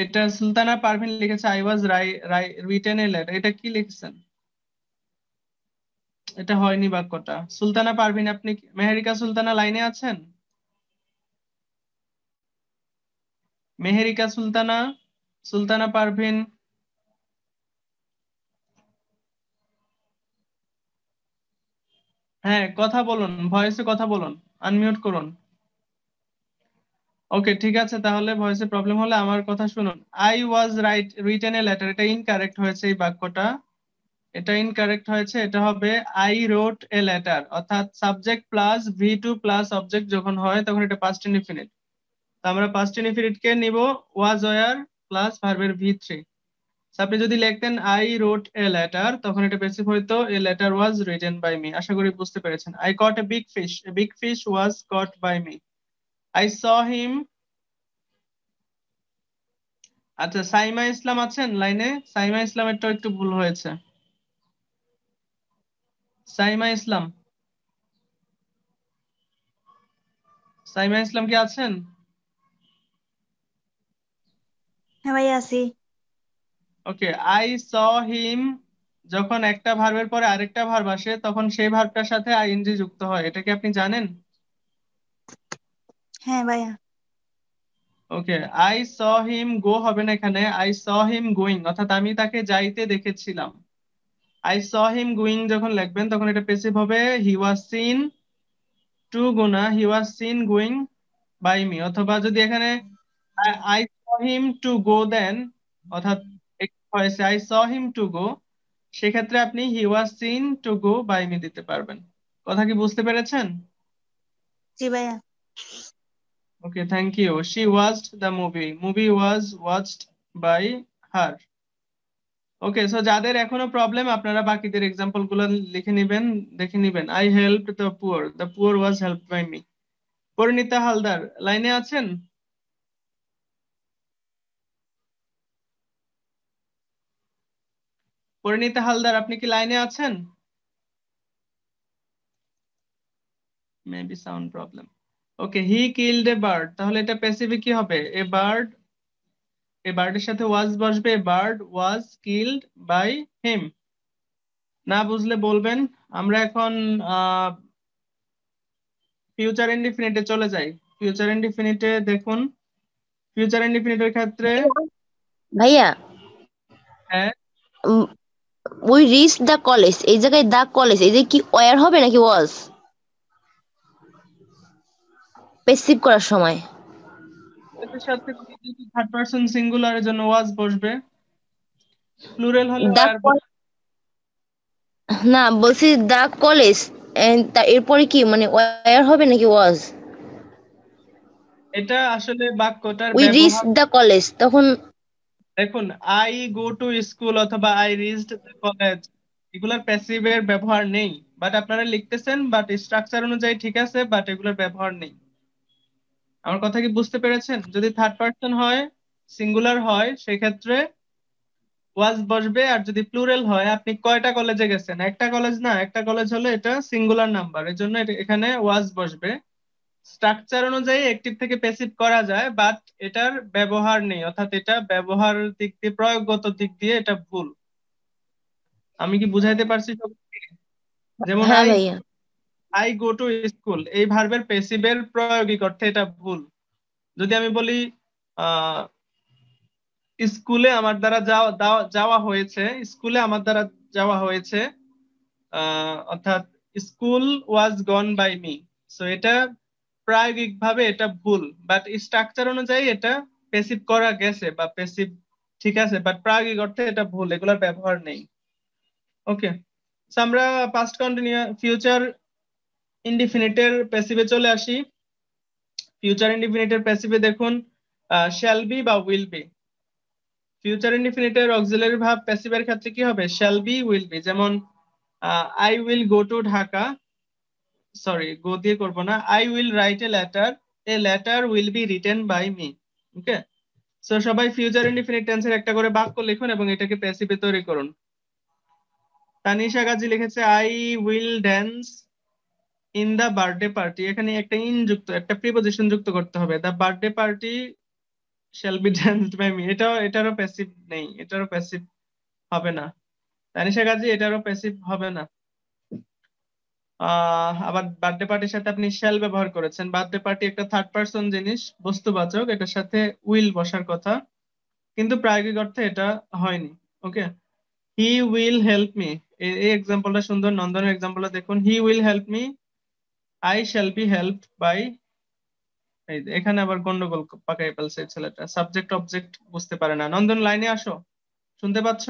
Speaker 1: এটা সুলতানা পারভিন লিখেছে I was written a letter এটা কি লিখেছেন এটা হয়নি বাক্যটা সুলতানা পারভিন আপনি মেহেরিকা সুলতানা লাইনে আছেন মেহেরিকা সুলতানা সুলতানা পারভিন হ্যাঁ কথা বলুন ভয়েসে কথা বলুন আনমিউট করুন ওকে ঠিক আছে তাহলে ভয়েসে প্রবলেম হলে আমার কথা শুনুন I was write written a letter এটা ইনকারেক্ট হয়েছে এই বাক্যটা এটা ইনকারেক্ট হয়েছে এটা হবে আই রোট এ লেটার অর্থাৎ subject plus V two plus object যখন হয় তখন এটা পাস্ট ইনডিফিনিট তো আমরা পাস্ট ইনডিফিনিট কে নিব ওয়াজ ওয়ার প্লাস ভার্বের ভি থ্রি আপনি যদি লিখতেন আই রোট এ লেটার তখন এটা পেসিভ হইতো a letter was written by me আশা করি বুঝতে পেরেছেন I caught a big fish a big fish was caught by me I saw him আচ্ছা সাইমা ইসলাম আছেন লাইনে সাইমা তো একটু ভুল হয়েছে সাইমা ইসলাম সাইমা ইসলাম কি আছেন হ্যাঁ ভাই আছি ওকে আই স হিম যখন একটা ভার্বের পরে আরেকটা ভার্ব আসে তখন সেই ভার্বটার সাথে আই এনজি যুক্ত হয় এটা কি আপনি জানেন হ্যাঁ ভাইয়া ওকে আই স হিম গো হবে না এখানে আই স হিম গোয়িং অর্থাৎ আমি তাকে যাইতে দেখেছিলাম আই স হিম গোয়িং যখন লিখবেন তখন এটা পেসিভ হবে হি was seen to gonna he was seen going by me অথবা যদি এখানে I saw him to go দেন অর্থাৎ হয়েছে I saw him to go সেক্ষেত্রে আপনি he was seen to go by me দিতে পারবেন কথা কি বুঝতে পেরেছেন জি ভাইয়া okay thank you she was the movie movie was watched by her okay so যাদের এখনো প্রবলেম আপনারা বাকিদের এক্সাম্পল গুলো লিখে নেবেন দেখে নেবেন I help the poor the poor was help by me Parinita Haldar লাইনে আছেন পরিণীতা হালদার আপনি কি লাইনে আছেন maybe sound problem okay he killed a bird তাহলে এটা প্যাসিভে কি হবে এ বার্ড এ বার্ডের সাথে ওয়াজ বসবে a bird was killed by him না বুঝলে বলবেন আমরা এখন ফিউচার ইন্ডিফিনিটে চলে যাই ফিউচার ইন্ডিফিনিটে দেখুন ফিউচার ইনডিফিনিটের ক্ষেত্রে ভাইয়া হ্যাঁ উই রিচ দ্য কলেজ এই জায়গায় দা কলেজ এই যে কি ওয়ার হবে নাকি ওয়াজ পেসিভ করার সময় এর সাথে থার্ড পারসন সিঙ্গুলারের জন্য ওয়াজ বসবে প্লুরাল হলে না বলছি দা কলেজ এন্ড এরপরে কি মানে ওয়ার হবে নাকি ওয়াজ এটা আসলে বাক্যটার উই রিচ দা কলেজ তখন দেখুন আই গো টু স্কুল অথবা আই রিচড কলেজ এগুলার এর ব্যবহার নেই বাট আপনারা লিখতেছেন বাট স্ট্রাকচার অনুযায়ী ঠিক আছে বাট এগুলোর ব্যবহার নেই আমার কথা কি বুঝতে পেরেছেন যদি থার্ড পার্সন হয় সিঙ্গুলার হয় সেই ক্ষেত্রে ওয়াজ বসবে আর যদি প্লুরাল হয় আপনি কয়টা কলেজে গেছেন একটা কলেজ না একটা কলেজ হলে এটা সিঙ্গুলার নাম্বার এর জন্য এখানে ওয়াজ বসবে স্ট্রাকচার অনুযায়ী অ্যাক্টিভ থেকে প্যাসিভ করা যায় বাট এটার ব্যবহার নেই অর্থাৎ এটা ব্যবহার দিক দিয়ে প্রয়োগগত দিক দিয়ে এটা ভুল আমি কি বুঝাইতে পারছি যেমন আই গো টু স্কুল এই ভার্বের প্যাসিভের প্রয়োগিক অর্থে এটা ভুল যদি আমি বলি স্কুলে আমার দ্বারা যাওয়া যাওয়া হয়েছে স্কুলে আমার দ্বারা যাওয়া হয়েছে অর্থাৎ school was gone by me so এটা প্রায়োগিকভাবে এটা ভুল বাট স্ট্রাকচার অনুযায়ী এটা পেসিভ করা গেছে বা পেসিভ ঠিক আছে বাট প্রায়োগিক অর্থে এটা ভুল এগুলোর ব্যবহার নেই ওকে আমরা পাস্ট কন্টিনিউ ফিউচার ইনডিফিনিটের প্যাসিভে চলে আসি ফিউচার ইনডিফিনিটের প্যাসিভে দেখুন শ্যাল বি বা উইল বি ফিউচার ইনডিফিনিটের অক্সিলারি ভাব প্যাসিভের ক্ষেত্রে কি হবে শ্যাল বি উইল বি যেমন I will go to Dhaka sorry go দিয়ে করবো না I will write a letter a letter will be written by me okay so সবাই ফিউচার ইনডিফিনিট টেন্সের একটা করে বাক্য লিখুন এবং এটাকে প্যাসিভে তৈরি করুন তানিশা গাজী লিখেছে I will dance in the birthday party এখানে একটা ইন যুক্ত একটা প্রিপোজিশন যুক্ত করতে হবে the birthday party shall be danced by me এটাও এটারও প্যাসিভ নেই এটারও প্যাসিভ হবে না তানিশা গাজী এটারও প্যাসিভ হবে না আবার বার্থডে পার্টির সাথে আপনি শেল ব্যবহার করেছেন বার্থডে পার্টি একটা থার্ড পারসন জিনিস বস্তুবাচক এটার সাথে উইল বসার কথা কিন্তু প্রায়োগিক অর্থে এটা হয়নি okay he will help me এই এক্সাম্পলটা সুন্দর নন্দনের এক্সাম্পলটা দেখুন he will help me I shall be help by এখানে আবার গন্ডগোল পাকাই ফেলছে ছেলেটা সাবজেক্ট অবজেক্ট বুঝতে পারে না নন্দন লাইনে আসো শুনতে পাচ্ছ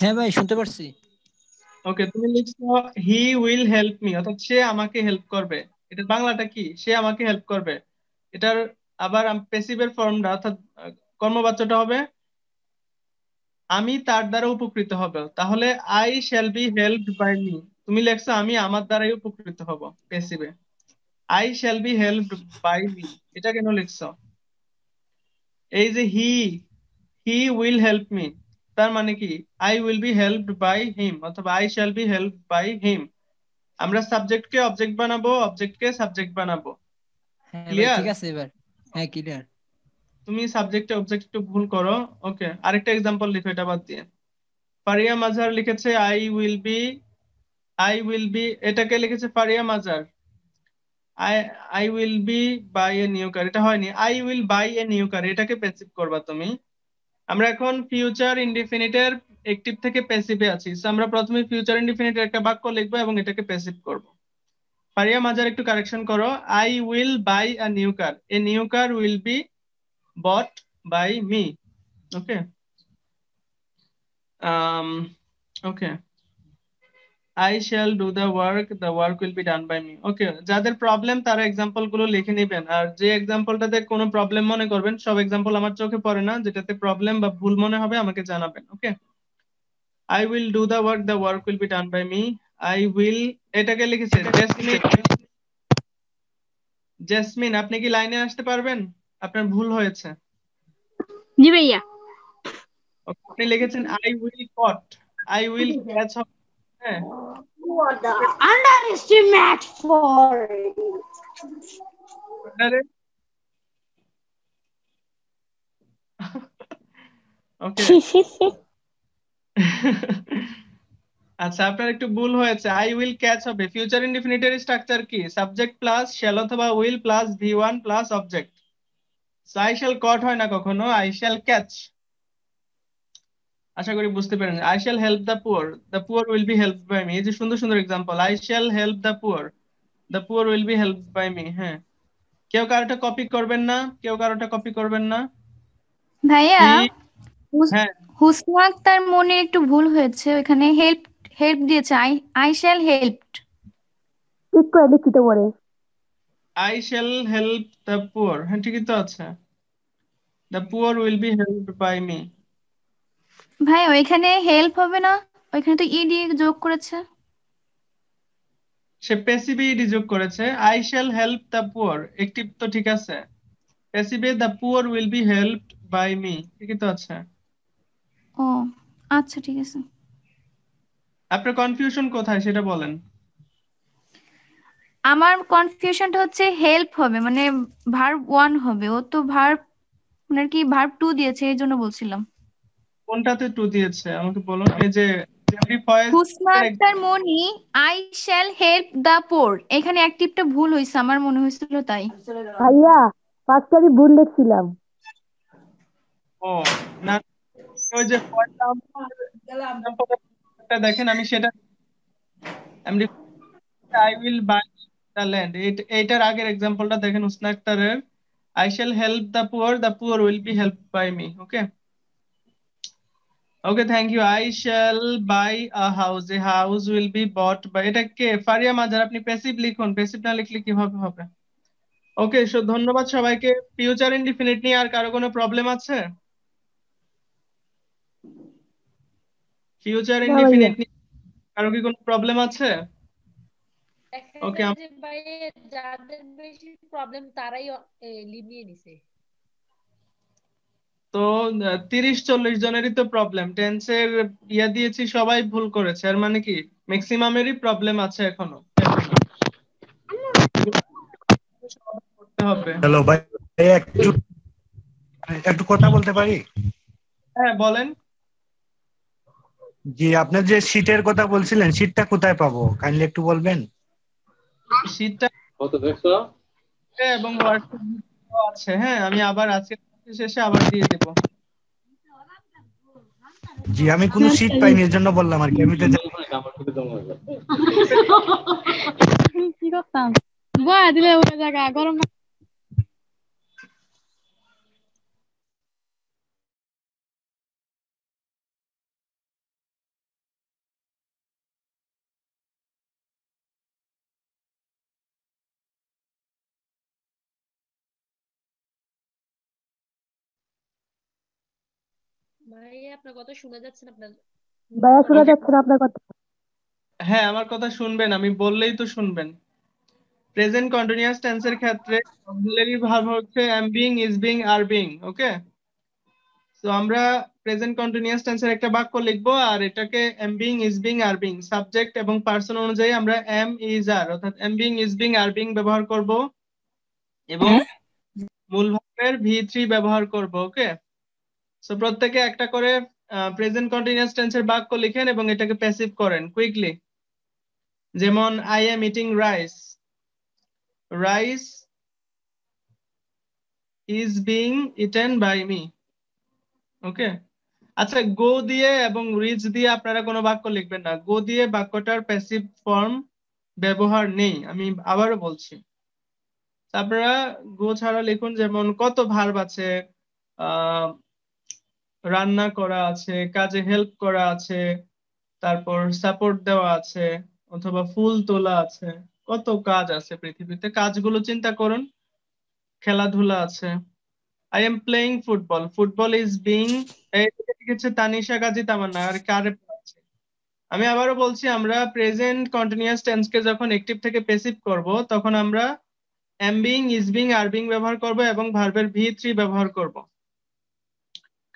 Speaker 1: হ্যাঁ ভাই শুনতে পারছি ওকে তুমি লিখছো হি উইল হেল্প মি অর্থাৎ সে আমাকে হেল্প করবে এটা বাংলাটা কি সে আমাকে হেল্প করবে এটার আবার প্যাসিভের ফর্মটা অর্থাৎ কর্মবাচ্যটা হবে আমি তার দ্বারা উপকৃত হব তাহলে I shall be helped by me তুমি লেখছো আমি আমার দ্বারাই উপকৃত হব প্যাসিভে I shall be helped by me এটা কেন লিখছো এই যে he he will help me তার মানে কি I will be helped by him অথবা I shall be help by him আমরা সাবজেক্টকে অবজেক্ট বানাবো অবজেক্টকে সাবজেক্ট বানাবো ক্লিয়ার ঠিক আছে এবার হ্যাঁ ক্লিয়ার তুমি সাবজেক্টে অবজেক্ট একটু ভুল করো ওকে আরেকটা এক্সাম্পল লিখো এটা বাদ দিয়ে ফারিয়া মাজার লিখেছে I will be I will be এটাকে লিখেছে Faria Mazar I I will be buy a new car এটা হয়নি I will buy a new car এটাকে প্যাসিভ করবা তুমি আমরা এখন ফিউচার ইনডিফিনিটের একটিভ থেকে প্যাসিভে আছি সো আমরা প্রথমে ফিউচার ইনডিফিনিট একটা বাক্য লিখবো এবং এটাকে প্যাসিভ করব ফারিয়া মাজার একটু কারেকশন করো I will buy a new car a new car will be bought by me okay okay I shall do the work the work will be done by me okay যাদের problem তারা example গুলো লিখে নেবেন আর যে এক্সাম্পলটাতে কোনো problem মনে করবেন সব এক্সাম্পল আমার চোখে পড়ে না যেটাতে প্রবলেম বা ভুল মনে হবে আমাকে জানাবেন okay I will do the work the work will be done by me I will এটাকে লিখেছে জেসমিন জেসমিন আপনি কি লাইনে আসতে পারবেন আপনার ভুল হয়েছে জি ভাইয়া আপনি লিখেছেন I will caught I will catch up হ্যাঁ। underestimate for আচ্ছা আপনার একটু ভুল হয়েছে আই উইল ক্যাচ হবে ফিউচার ইনডিফিনিটিভ স্ট্রাকচার কি সাবজেক্ট প্লাস শ্যাল অথবা will plus V one plus object so I shall caught হয় না কখনো আই শ্যাল ক্যাচ আশা করি বুঝতে পারেন I shall help the poor the poor will be help by me এই যে সুন্দর সুন্দর example I shall help the poor the poor will be help by me হ্যাঁ কেউ কারোটা কপি করবেন না কেউ কারোটা কপি করবেন না
Speaker 2: ভাইয়া হুসমা হ্যাঁ। তার মনে একটু ভুল হয়েছে ওখানে হেল্প হেল্প দিয়েছে আই আই শ্যাল হেল্প ঠিক করে লিখিতে
Speaker 1: I shall help the poor হ্যাঁ ঠিকই তো আছে the poor will be helped by me
Speaker 2: ভাই ওইখানে হেল্প হবে না ওইখানে তো ইডি e যোগ করেছে
Speaker 1: সে পেসিবি ইডি e যোগ করেছে I shall help the poor একটি তো ঠিক আছে পেসিবি the poor will be help by me ঠিকই তো আছে
Speaker 2: ও আচ্ছা ঠিক
Speaker 1: আছে আপনার কনফিউশন কোথায় সেটা বলেন
Speaker 2: আমার কনফিউশনটা হচ্ছে হেল্প হবে মানে ভার্ব ওয়ান হবে ও তো ভার্ব মানে কি ভার্ব টু দিয়েছে এই জন্য বলছিলাম
Speaker 1: কোনটাতে টু দিয়েছে আমাকে বলুন এই যে Husma
Speaker 2: Moni I shall help the poor এখানে অ্যাক্টিভটা ভুল হইছে আমার মনে হয়েছিল তাই ভাইয়া ফার্স্টে আমি ভুল লিখছিলাম
Speaker 1: ও না ওই যে ফর্মটা দেখেন আমি সেটা আমি I will buy the land এইটার আগের এক্সাম্পলটা দেখেন Husna I shall help the poor the poor will be help by me okay okay thank you I shall buy a house a house will be bought by এটা কে ফারিয়া মাজার আপনি passive লিখুন passive না লিখলে কিভাবে হবে ওকে সো ধন্যবাদ সবাইকে ফিউচার ইনডিফিনিট নিয়ে আর কারো কোনো প্রবলেম আছে ফিউচার ইনডিফিনিট নিয়ে কারো কি কোনো প্রবলেম আছে ওকে
Speaker 2: যাদের বেশি প্রবলেম তারাই লিভ নিছে
Speaker 1: তো তিরিশ চল্লিশ জনেরই তো প্রবলেম টেন্সের ইয়া দিয়েছি সবাই ভুল করেছে আর মানে কি ম্যাক্সিমামেরই প্রবলেম আছে এখনো হ্যালো ভাই একটু একটু কথা বলতে পারি হ্যাঁ বলেন জি আপনি যে শীটের কথা বলছিলেন শীটটা কোথায় পাবো কাইন্ডলি একটু বলবেন শীটটা কত দেখছো হ্যাঁ, এবং হোয়াটসঅ্যাপ আছে হ্যাঁ আমি আবার আজকে শেষে আবার জি আমি কোনো শীত পাইনি এর জন্য বললাম আর কি আমি তো
Speaker 2: কি করতাম বয়া দিলে ওটা জায়গা গরম না ভাইয়া শোনা যাচ্ছে না আপনার কথা
Speaker 1: হ্যাঁ আমার কথা শুনবেন আমি বললেই তো শুনবেন প্রেজেন্ট কন্টিনিউয়াস টেন্সের ক্ষেত্রে অক্সিলিয়ারি ভার্ব হচ্ছে am being is being are being okay তো আমরা প্রেজেন্ট কন্টিনিউয়াস টেন্সের একটা বাক্য লিখবো আর এটাকে am being is being are being subject এবং পার্সন অনুযায়ী আমরা এম is are অর্থাৎ am being is being are being ব্যবহার করব এবং মূল ভাবের ভি থ্রি ব্যবহার করব ওকে সো প্রত্যেকে একটা করে প্রেজেন্ট কন্টিনিউয়াস টেন্সের বাক্য লিখেন এবং এটাকে প্যাসিভ করেন কুইকলি যেমন I am eating rice rice is being eaten by me okay আচ্ছা গো দিয়ে এবং রিচ দিয়ে আপনারা কোনো বাক্য লিখবেন না গো দিয়ে বাক্যটার প্যাসিভ ফর্ম ব্যবহার নেই আমি আবারও বলছি আপনারা গো ছাড়া লিখুন যেমন কত ভার্ব আছে আহ রান্না করা আছে কাজে হেল্প করা আছে তারপর সাপোর্ট দেওয়া আছে অথবা ফুল তোলা আছে কত কাজ আছে পৃথিবীতে কাজগুলো চিন্তা করুন খেলাধুলা আছে I am playing football football is being লিখেছে তানিশা গাজী তামান্না আর কারে আমি আবারও বলছি আমরা প্রেজেন্ট কন্টিনিউয়াস টেন্সকে যখন একটিভ থেকে প্যাসিভ করব তখন আমরা am being is being are being ব্যবহার করব এবং ভার্বের ভি থ্রি ব্যবহার করব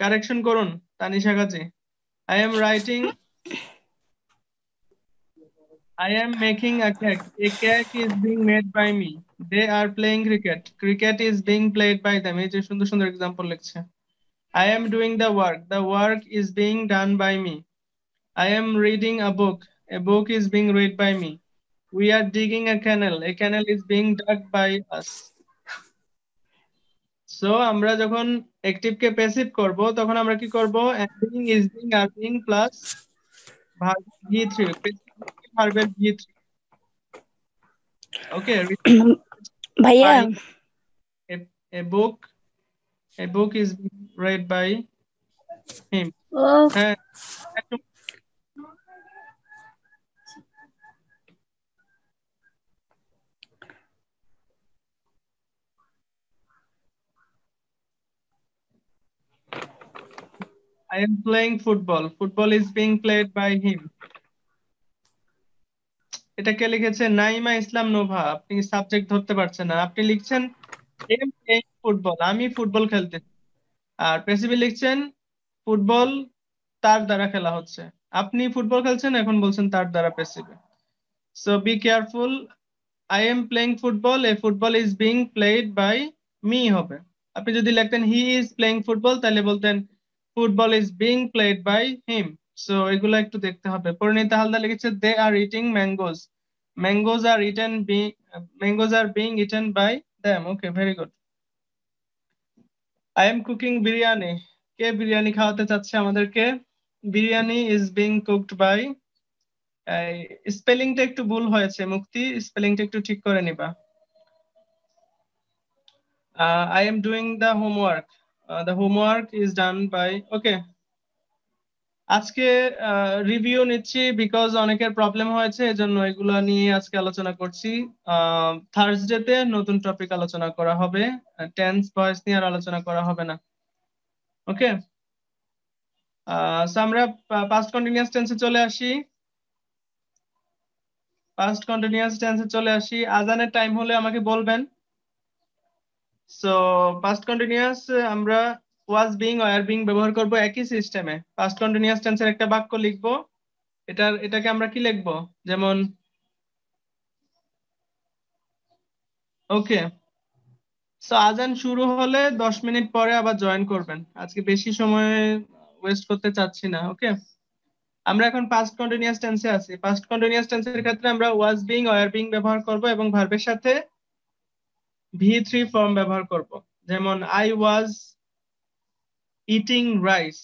Speaker 1: কারেকশন করুন Tanisha Kazi I am writing I am making a cake. A cake is being made by me. They are playing cricket. Cricket is being played by them. এই যে সুন্দর সুন্দর এক্সাম্পল লিখছে I am doing the work. The work is being done by me. I am reading a book. A book is being read by me. We are digging a canal. A canal is being dug by us. So আমরা যখন অ্যাক্টিভকে passive করব তখন আমরা কি করব অ্যাপিং is being are being plus verb V three okay ভাইয়া a book a book is read by him O oh. হ্যাঁ I am playing football. Football is being played by him. এটাকে লিখেছে নাইমা ইসলাম নোভা আপনি সাবজেক্ট ধরতে পারছেন না আপনি লিখছেন এম ফুটবল আমি ফুটবল খেলতেছি আর পেসিবি লিখছেন ফুটবল তার দ্বারা খেলা হচ্ছে আপনি ফুটবল খেলছেন এখন বলছেন তার দ্বারা পেসিবি so be careful I am playing football a football is being played by me হবে আপনি যদি লিখতেন হি ইজ প্লেইং ফুটবল তাহলে বলতেন football is being played by him so এগুলো একটু দেখতে হবে পরিণীতা হালদা লিখেছে they are eating mangoes mangoes are eaten mangoes are being eaten by them okay very good I am cooking biryani কে বিরিয়ানি খাওয়াতে চাচ্ছে আমাদেরকে biryani is being cooked by স্পেলিংটা একটু ভুল হয়েছে মুক্তি স্পেলিংটা একটু ঠিক করে নিবা I am doing the homework Uh, the homework is done by okay আজকে রিভিউ uh, নিচ্ছি বিকজ অনেকের প্রবলেম হয়েছে এজন্য এগুলো নিয়ে আজকে আলোচনা করছি থার্সডেতে uh, নতুন টপিক আলোচনা করা হবে টেন্স ভয়েস নিয়ে আর আলোচনা করা হবে না ওকে আমরা পাস্ট কন্টিনিউয়াস টেন্সে চলে আসি পাস্ট কন্টিনিউয়াস টেন্সে চলে আসি আজানের টাইম হলে আমাকে বলবেন সো পাস্ট কন্টিনিউয়াস আমরা ওয়াজ বিং ওয়ার বিং ব্যবহার করব একই সিস্টেমে পাস্ট কন্টিনিউয়াস টেন্সের একটা বাক্য লিখব এটার এটাকে আমরা কি লিখব যেমন ওকে সো আজান শুরু হলে দশ মিনিট পরে আবার জয়েন করবেন আজকে বেশি সময় ওয়েস্ট করতে চাচ্ছি না ওকে আমরা এখন পাস্ট কন্টিনিউয়াস টেন্সে আছি পাস্ট কন্টিনিউয়াস টেন্সের ক্ষেত্রে আমরা ওয়াজ বিং ওয়ার বিং ব্যবহার করব এবং ভার্বের সাথে ভি থ্রি ফর্ম ব্যবহার করব যেমন I was eating rice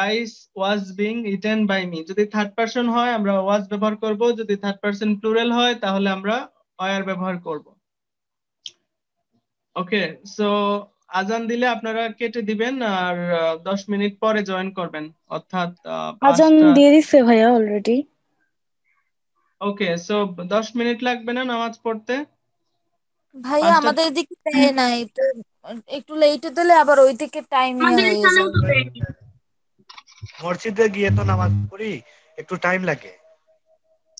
Speaker 1: rice was being eaten by me যদি থার্ড পার্সন হয় আমরা ওয়াজ ব্যবহার করব যদি থার্ড পার্সন প্লুরাল হয় তাহলে আমরা অয়ার ব্যবহার করব ওকে সো আজান দিলে আপনারা কেটে দিবেন আর 10 মিনিট পরে জয়েন করবেন অর্থাৎ আজান দিয়ে
Speaker 2: দিছে ভাইয়া অলরেডি
Speaker 1: ওকে সো 10 মিনিট লাগবে না নামাজ পড়তে
Speaker 2: ভাই আচ্ছা। আমাদের এদিকে দেয় নাই তো একটু লেটে দিলে আবার ওই দিকে টাইম হয়ে যায়
Speaker 1: মসজিদে গিয়ে তো নামাজ পড়ি একটু টাইম লাগে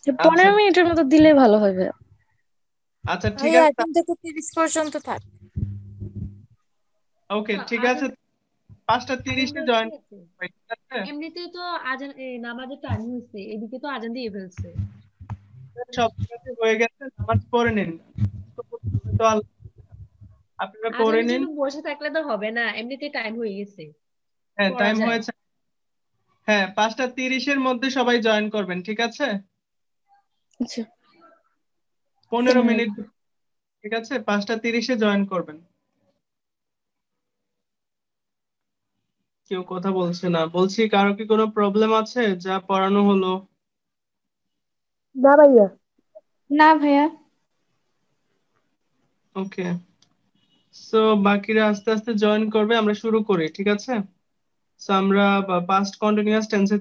Speaker 2: আচ্ছা, পনেরো মিনিটের মতো দিলে ভালো হবে
Speaker 1: আচ্ছা ঠিক আছে এখন থেকে তিরিশ পর্যন্ত থাক ওকে হ্যাঁ, ঠিক আছে পাঁচটা তিরিশে জয়েন
Speaker 2: এমনিতেই তো আজান নামাজের টাইম হয়েছে এদিকে তো আজান দিয়ে ফেলছে
Speaker 1: সব হয়ে গেছে নামাজ পড়ে নিন আপনারা আচ্ছা, করে নিন
Speaker 2: বসে থাকলে তো হবে না এমনিতে টাইম হয়ে গেছে
Speaker 1: হ্যাঁ টাইম হয়েছে হ্যাঁ পাঁচটা তিরিশের মধ্যে সবাই জয়েন করবেন ঠিক আছে আচ্ছা। পনেরো হ্যাঁ। মিনিট ঠিক আছে পাঁচটা তিরিশে জয়েন করবেন কেউ কথা বলছে না বলছি কারো কি কোনো প্রবলেম আছে যা পড়ানো হলো
Speaker 2: না ভাইয়া না ভাইয়া
Speaker 1: ওকে সো বাকিরা আস্তে আস্তে জয়েন করবে আমরা শুরু করি ঠিক আছে সো আমরা পাস্ট কন্টিনিউয়াস টেন্সে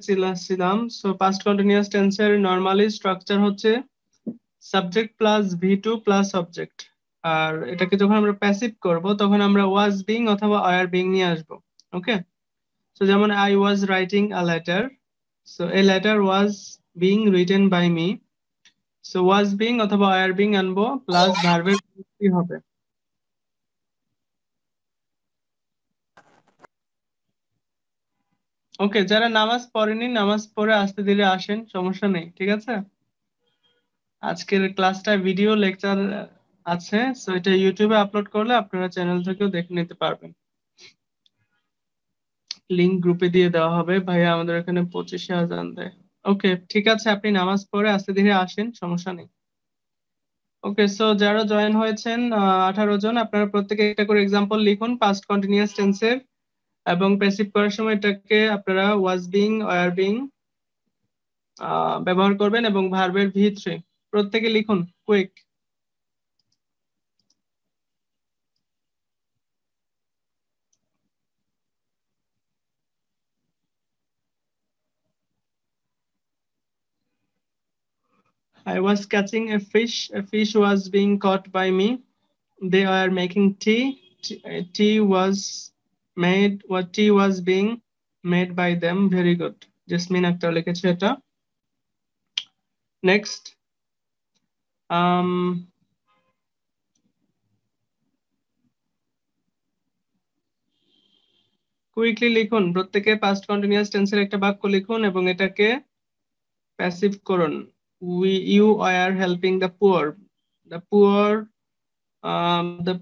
Speaker 1: ছিলাম সো পাস্ট কন্টিনিউয়াস টেন্সের নরমালি স্ট্রাকচার হচ্ছে subject plus V two plus object আর এটাকে যখন আমরা প্যাসিভ করব তখন আমরা ওয়াজ বিং অথবা আয়ার বিং নিয়ে আসব ওকে সো যেমন I was writing a letter so a letter was being written by me so was being অথবা আয়ার বিং আনবো প্লাস ভার্বের কি হবে ওকে যারা নামাজ পড়েনি নামাজ পড়ে আস্তে ধীরে আসেন সমস্যা নেই ঠিক আছে আজকের ক্লাসটা ভিডিও লেকচার আছে সো এটা ইউটিউবে আপলোড করলে আপনারা চ্যানেল থেকেও দেখে নিতে পারবেন লিংক গ্রুপে দিয়ে দেওয়া হবে ভাইয়া আমাদের এখানে পঁচিশে হাজার দেয় ওকে ঠিক আছে আপনি নামাজ পড়ে আস্তে ধীরে আসেন সমস্যা নেই ওকে সো যারা জয়েন হয়েছেন আঠারো জন আপনারা প্রত্যেকে একটা করে এক্সাম্পল লিখুন পাস্ট কন্টিনিউয়াস টেন্সের এবং প্যাসিভ করার সময় এটাকে আপনারা ওয়াজ বিং ওয়ার বিং ব্যবহার করবেন এবং ভার্বের ভিতরে প্রত্যেকে লিখুন quick I was catching a fish. A fish was being caught by me. They were making tea. Tea, tea was made. What tea was being made by them. Very good. Jesmin Akter লিখেছে এটা next quickly লিখুন প্রত্যেকে past continuous টেন্সের একটা বাক্য লিখুন এবং এটাকে প্যাসিভ করুন we you are helping the poor the poor um, the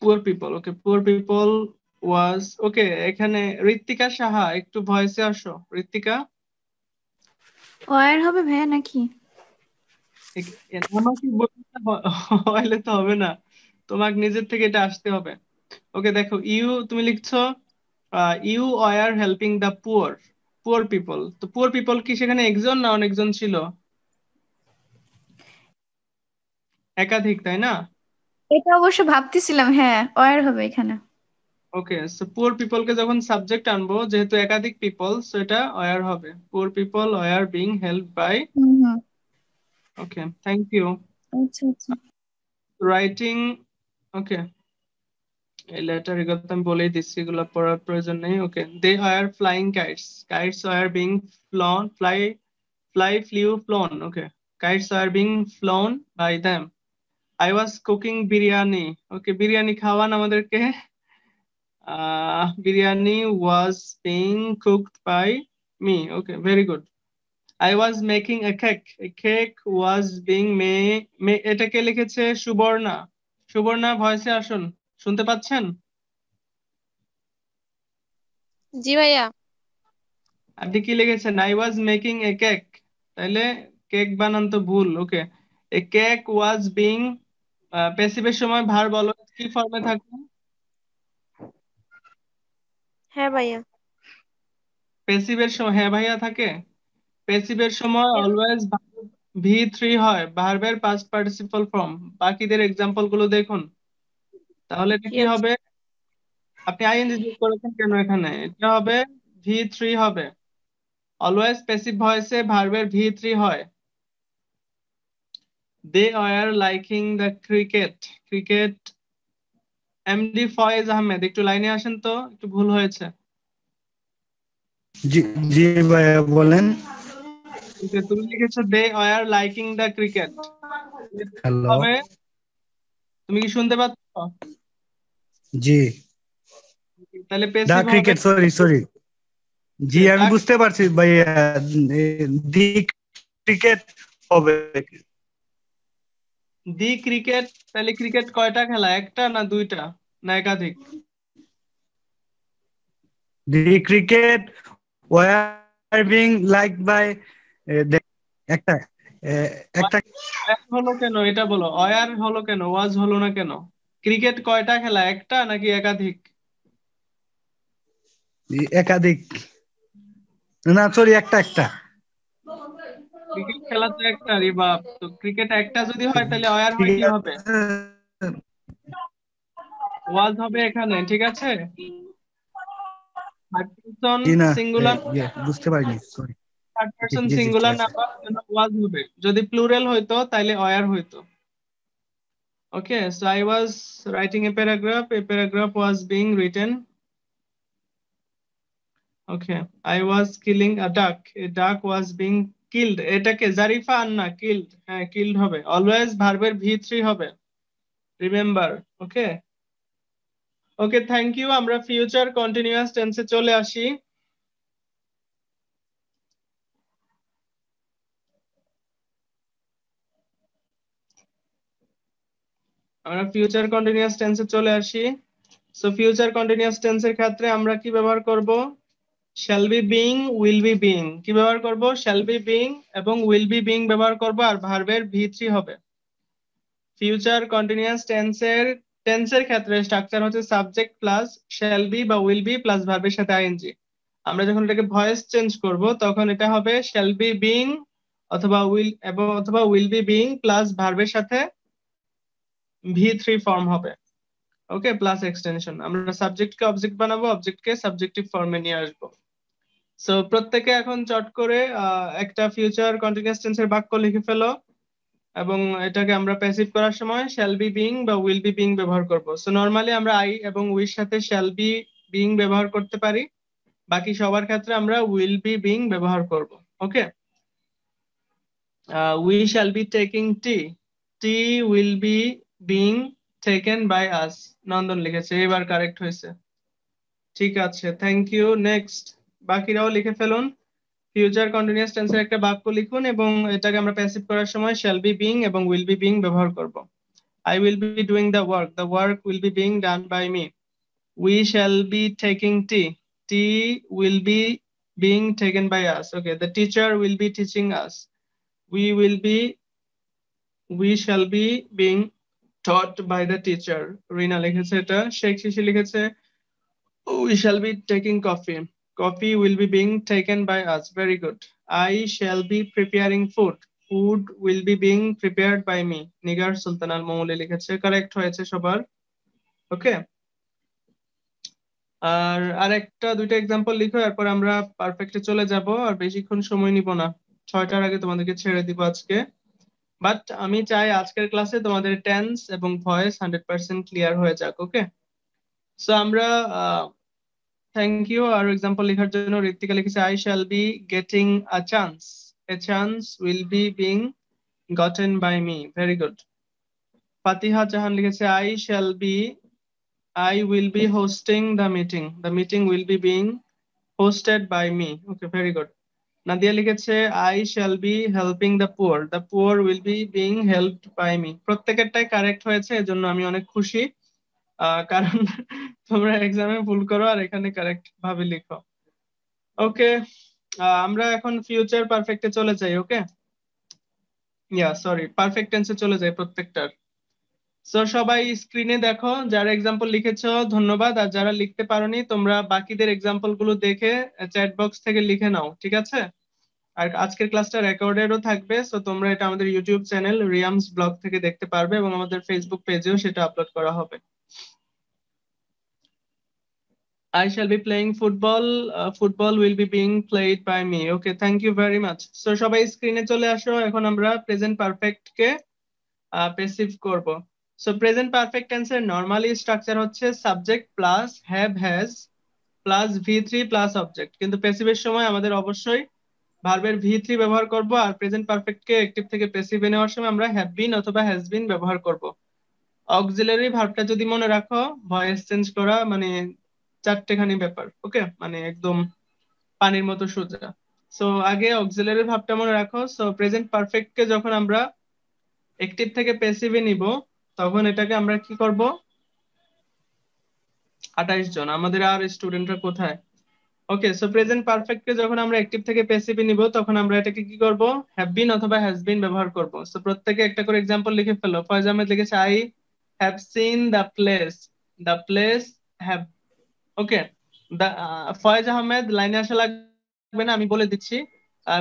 Speaker 1: poor people okay poor people was okay এখানে ঋত্বিকা সাহা একটু ভয়েসে আসো ঋত্বিকা
Speaker 2: ওয়ার হবে ভাইয়া নাকি
Speaker 1: আমাকে বলতে হইলে তো হবে না তোমাকে নিজের থেকে এটা আসতে হবে ওকে দেখো ইউ তুমি লিখছো you are helping the poor poor people তো পুয়ার পিপল কি সেখানে একজন না অনেকজন ছিল একাধিক তাই না
Speaker 2: এটা অবশ্য ভাবতেছিলাম হ্যাঁ অয়ার হবে এখানে
Speaker 1: ওকে সো পুয়ার পিপল কে যখন সাবজেক্ট আনবো যেহেতু একাধিক পিপল সো এটা অয়ার হবে poor people are being help by okay thank you writing okay এই লেটার এগুলো আমি বলেই দিচ্ছি এগুলো পড়ার প্রয়োজন নেই okay they are flying kites kites are being flown fly fly flew flown okay kites are being flown by them I was cooking biryani okay biryani খাওয়ান আমাদেরকে biryani was being cooked by me okay very good I was making a cake a cake was being made এটাকে লিখেছে সুবর্ণা সুবর্ণা ভয়েসে আসুন শুনতে পাচ্ছেন জি ভাইয়া আপনি কি লিখেছেন I was making a cake তাহলে কেক বানান তো ভুল ওকে এ কেক ওয়াজ বিং প্যাসিভের সময় ভার অলওয়েজ কি ফর্মে থাকে হ্যাঁ ভাইয়া প্যাসিভের সময় হ্যাঁ ভাইয়া থাকে প্যাসিভের সময় অলওয়েজ ভি থ্রি হয় ভার্বের পাস্ট পার্টিসিপাল ফর্ম বাকিদের এক্সাম্পল গুলো দেখুন তাহলে কি হবে আপনি আইএনজি যোগ করেছেন কেন এখানে এটা হবে ভি থ্রি হবে অলওয়েজ প্যাসিভ ভয়েসে ভার্বের ভি থ্রি হয় They were liking the cricket. Cricket. MD Foyez Ahmed একটু লাইনে আসেন তো একটু ভুল হয়েছে জি জি ভাইয়া বলেন তুমি লিখেছো they are liking the cricket তবে তুমি কি শুনতে পাচ্ছ জি তাহলে passive the cricket sorry sorry জি হ্যাঁ, আমি বুঝতে পারছি ভাই দি ক্রিকেট হবে দি ক্রিকেট তাহলে ক্রিকেট কয়টা খেলা একটা না দুইটা না একাধিক the cricket were being like by একটা একটা হলো কেন এটা বলো ওয়ার হলো কেন ওয়াজ হলো না কেন ক্রিকেট কয়টা খেলা একটা নাকি একাধিক একাধিক না সরি একটা একটা ক্রিকেট খেলা তো একটা রে বাপ তো ক্রিকেট একটা যদি হয় তাহলে অয়ার হয় কি হবে ওয়াজ হবে এখানে ঠিক আছে সিঙ্গুলার ইয়ে, বুঝতে পারিনি সরি সিঙ্গুলার নাম্বার ওয়াজ হবে যদি প্লুরাল হইতো তাহলে অয়ার হইতো okay so I was writing a paragraph a paragraph was being written okay I was killing a duck a ডাক ওয়াজ being কিল্ড এটাকে জারিফা আন্না কিল্ড হ্যাঁ কিল্ড হবে অলওয়েজ ভার্বের ভি থ্রি হবে remember okay okay thank you আমরা future continuous টেন্সে চলে আসি আমরা ফিউচার কন্টিনিউয়াস টেন্সে চলে আসি সো ফিউচার কন্টিনিউয়াস টেন্সের ক্ষেত্রে আমরা কি ব্যবহার করব shall be being will be being কি ব্যবহার করব শ্যাল বি বিং এবং উইল বি বিং ব্যবহার করব আর ভার্বের ভি থ্রি হবে ফিউচার কন্টিনিউয়াস টেন্সের টেন্সের ক্ষেত্রে স্ট্রাকচার হচ্ছে সাবজেক্ট প্লাস শ্যাল বি বা উইল বি প্লাস ভার্বের সাথে আইএনজি আমরা যখন এটাকে ভয়েস চেঞ্জ করব তখন এটা হবে শ্যাল বি বিং অথবা উইল এবং অথবা উইল বি বিং প্লাস ভার্বের সাথে ভি থ্রি ফর্ম হবে ওকে প্লাস এক্সটেনশন আমরা সাবজেক্টকে অবজেক্ট বানাবো অবজেক্টকে সাবজেক্টিভ ফর্মে নিয়ে আসবো সো প্রত্যেকে এখন চট করে একটা ফিউচার কন্টিনিউয়াস টেন্সের বাক্য লিখে ফেলো এবং এটাকে আমরা প্যাসিভ করার সময় শ্যাল বি বিং বা উইল বি বিং ব্যবহার করব সো নরমালি আমরা আই এবং উইল সাথে শ্যাল বি বিং ব্যবহার করতে পারি বাকি সবার ক্ষেত্রে আমরা উইল বি বিং ব্যবহার করব okay we shall be taking tea tea will be being taken by us Nandan লিখেছে এবার কারেক্ট হয়েছে ঠিক আছে থ্যাংক ইউ নেক্সট বাকিরাও লিখে ফেলুন ফিউচার কন্টিনিউয়াস টেন্সের একটা বাক্য লিখুন এবং এটাকে আমরা প্যাসিভ করার সময় শ্যাল বি বিং এবং উইল বি বিং ব্যবহার করব I will be doing the work the work will be being done by me we shall be taking tea tea will be being taken by us okay the teacher will be teaching us we will be we shall be being taught by the teacher Rina লিখেছে এটা শেখ শিশি লিখেছে we shall be taking coffee copy will B being taken by us very good I shall be preparing food food will be being prepared by me Nigar Sultan Al Mouli লিখেছে correct হয়েছে সবার ওকে আর আরেকটা দুইটা example লিখো এরপর আমরা পারফেক্টে চলে যাব আর বেশিক্ষণ সময় নিব না ছয়টার আগে তোমাদেরকে ছেড়ে দিব আজকে বাট আমি চাই আজকের ক্লাসে তোমাদের টেন্স এবং ভয়েস হান্ড্রেড পার্সেন্ট ক্লিয়ার হয়ে যাক ওকে সো আমরা থ্যাংক ইউ আর এক্সাম্পল লেখার জন্য ঋত্বিকা লিখেছে I shall be getting a chance a chance will be being gotten by me very good Fatiha Jahan লিখেছে I shall be I will be hosting the meeting the meeting will be being hosted by me okay very good Nadia লিখেছে I shall be helping the poor the poor will be being helped by me প্রত্যেকেরটাই correct হয়েছে এজন্য আমি অনেক খুশি কারণ তোমরা এক্সামে ভুল করো আর এখানে কারেক্ট ভাবে লিখো ওকে আমরা এখন ফিউচার পারফেক্টে চলে যাই ওকে ইয়া সরি পারফেক্ট টেন্সে চলে যাই প্রত্যেকটার সো সবাই স্ক্রিনে দেখো যারা এক্সাম্পল লিখেছো ধন্যবাদ আর যারা লিখতে পারোনি তোমরা বাকিদের এক্সাম্পল গুলো দেখে চ্যাট বক্স থেকে লিখে নাও ঠিক আছে আর আজকের ক্লাসটা রেকর্ডেডও থাকবে সো তোমরা এটা আমাদের ইউটিউব চ্যানেল রিয়ামস ব্লগ থেকে দেখতে পারবে এবং আমাদের ফেসবুক পেজেও সেটা আপলোড করা হবে I shall be playing football. Uh, football will be being played by me. Okay, thank you very much. So সবাই স্ক্রিনে চলে আসো এখন আমরা প্রেজেন্ট পারফেক্ট কে পেসিভ করব। সো প্রেজেন্ট পারফেক্ট টেন্সের নরমালি স্ট্রাকচার হচ্ছে subject plus have has plus V three plus object কিন্তু প্যাসিভের সময় আমাদের অবশ্যই ভার্বের ভি থ্রি ব্যবহার করব আর প্রেজেন্ট পারফেক্টকে কে অ্যাক্টিভ থেকে প্যাসিভে নেওয়ার সময় আমরা হ্যাভ বিন অথবা হ্যাজ বিন ব্যবহার করব। অক্সিলারি ভার্বটা যদি মনে রাখো ভয়েস চেঞ্জ করা মানে চারটেখানি ব্যাপার ওকে মানে একদম পানির মতো সোজা সো আগে অক্সিলারি ভাবটা মনে রাখো সো প্রেজেন্ট পারফেক্ট কে যখন আমরা অ্যাক্টিভ থেকে প্যাসিভে নিব তখন এটাকে আমরা কি করব আঠাইশ জন আমাদের আর স্টুডেন্টরা কোথায় ওকে সো প্রেজেন্ট পারফেক্ট কে যখন আমরা অ্যাক্টিভ থেকে প্যাসিভে নিব তখন আমরা এটাকে কি করব হ্যাভ বিন অথবা হ্যাজ বিন ব্যবহার করব সো প্রত্যেকে একটা করে এক্সাম্পল লিখে ফেলো ফর এক্সাম্পল লিখেছে I have seen the place the place have okay Faiz Ahmed লাইনে আসা লাগবে না আমি বলে দিচ্ছি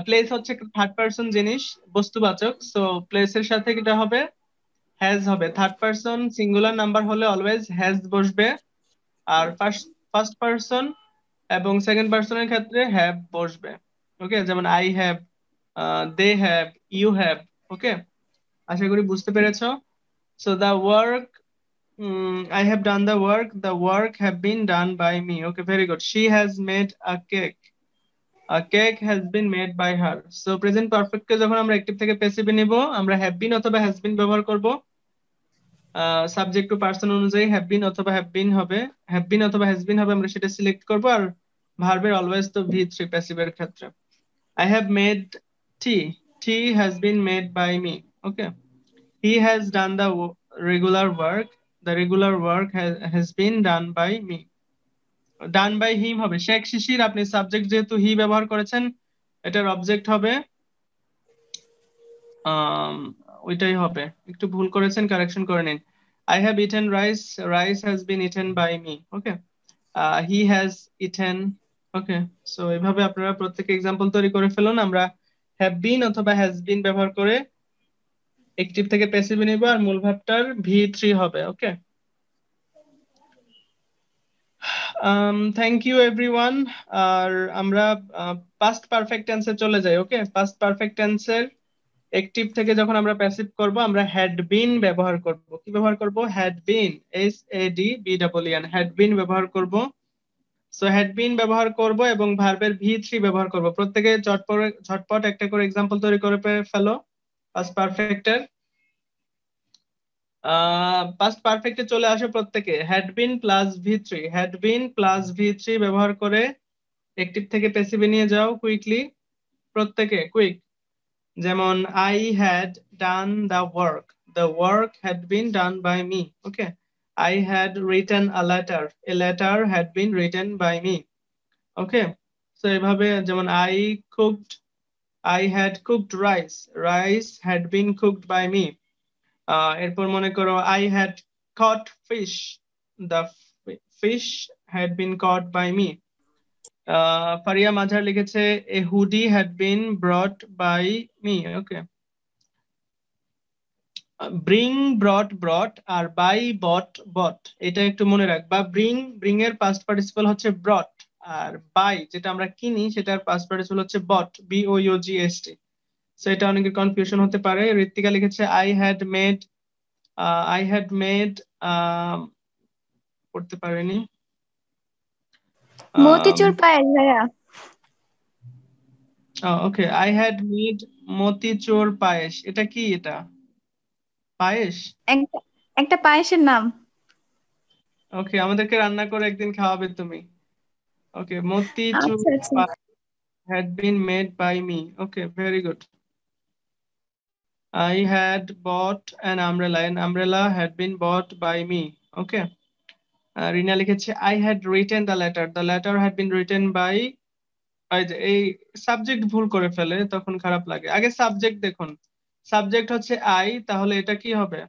Speaker 1: প্লেস uh, হচ্ছে থার্ড পারসন জিনিস বস্তুবাচক সো প্লেসের সাথে এটা হবে হ্যাজ হবে থার্ড পারসন সিঙ্গুলার নাম্বার হলে অলওয়েজ হ্যাজ বসবে আর ফার্স্ট ফার্স্ট পারসন এবং সেকেন্ড পারসনের ক্ষেত্রে হ্যাভ বসবে ওকে যেমন I have they have you have okay আশা করি বুঝতে পেরেছো so the work Mm, I have done the work. The work have been done by me. Okay, very good. She has made a cake. A cake has been made by her. So present perfect কে যখন আমরা active থেকে প্যাসিভে নেব আমরা have been অথবা has been ব্যবহার করব Subject to person অনুযায়ী have been অথবা have been হবে have been অথবা has been হবে আমরা সেটা সিলেক্ট করব আর ভার্বের অলওয়েজ তো three passive প্যাসিভের ক্ষেত্রে I have made tea. Tea has been made by me. Okay. He has done the regular work. the regular work has, has been done by me done by him হবে শেখ শিশির আপনি subject যেহেতু হি ব্যবহার করেছেন এটার object হবে ওইটাই হবে একটু ভুল করেছেন কারেকশন করে নিন I have eaten rice rice has been eaten by me okay he has eaten okay so এভাবে আপনারা প্রত্যেকে এক্সাম্পল তৈরি করে ফেলুন আমরা হ্যাভ বিন অথবা হ্যাজ বিন ব্যবহার করে অ্যাকটিভ থেকে প্যাসিভে নিব আর মূল ভার্বটার ভি থ্রি হবে ওকে থ্যাংক ইউ এভরিওয়ান আর আমরা পাস্ট পারফেক্ট টেন্সে চলে যাই ওকে পাস্ট পারফেক্ট টেন্সের অ্যাকটিভ থেকে যখন আমরা প্যাসিভ করব আমরা হ্যাড বিন ব্যবহার করব কি ব্যবহার করব had been S A D B double E N had been ব্যবহার করব সো হ্যাড বিন ব্যবহার করব এবং ভার্বের ভি থ্রি ব্যবহার করব প্রত্যেকে চটপট ঝটপট একটা করে এক্সাম্পল তৈরি করে ফেলো past পারফেক্ট এর past perfect এ চলে আসে প্রত্যেকে been plus V three v3 been plus V three ব্যবহার করে অ্যাকটিভ থেকে প্যাসিভে নিয়ে যাও কুইকলি প্রত্যেকে কুইক যেমন I had done the work the work had been done by me okay I had written a letter a letter had been written by me okay তো এভাবে যেমন I cooked I had cooked rice rice had been cooked by me এরপর মনে করো I had caught fish the fish had been caught by me uh, Faria Majhar লিখেছে a hoodie had been brought by me okay bring brought brought আর buy bought bought এটা একটু মনে রাখবা bring bring এর পাস্ট পার্টিসিপল হচ্ছে ব্রট আর by যেটা আমরা কিনি সেটার পাসওয়ার্ড হচ্ছে bought B O U G S T so এটা অনেকের কনফিউশন হতে পারে ঋত্বিকা লিখেছে I had made I had made পড়তে পারেনি মতিচুর পায়েল ভাইয়া okay I had made motichur payesh এটা কি এটা পায়েস
Speaker 2: একটা পায়েসের নাম
Speaker 1: ওকে আমাদেরকে রান্না করে একদিন খাওয়াবে তুমি Okay, moti ah, had been made by me. Okay, very good. I had bought an umbrella. An umbrella had been bought by me. Okay. Rina uh, লিখেছে I had written the letter the letter had been written by এই subject ভুল করে ফেলে তখন খারাপ লাগে আগে subject দেখুন সাবজেক্ট হচ্ছে আই তাহলে এটা কি হবে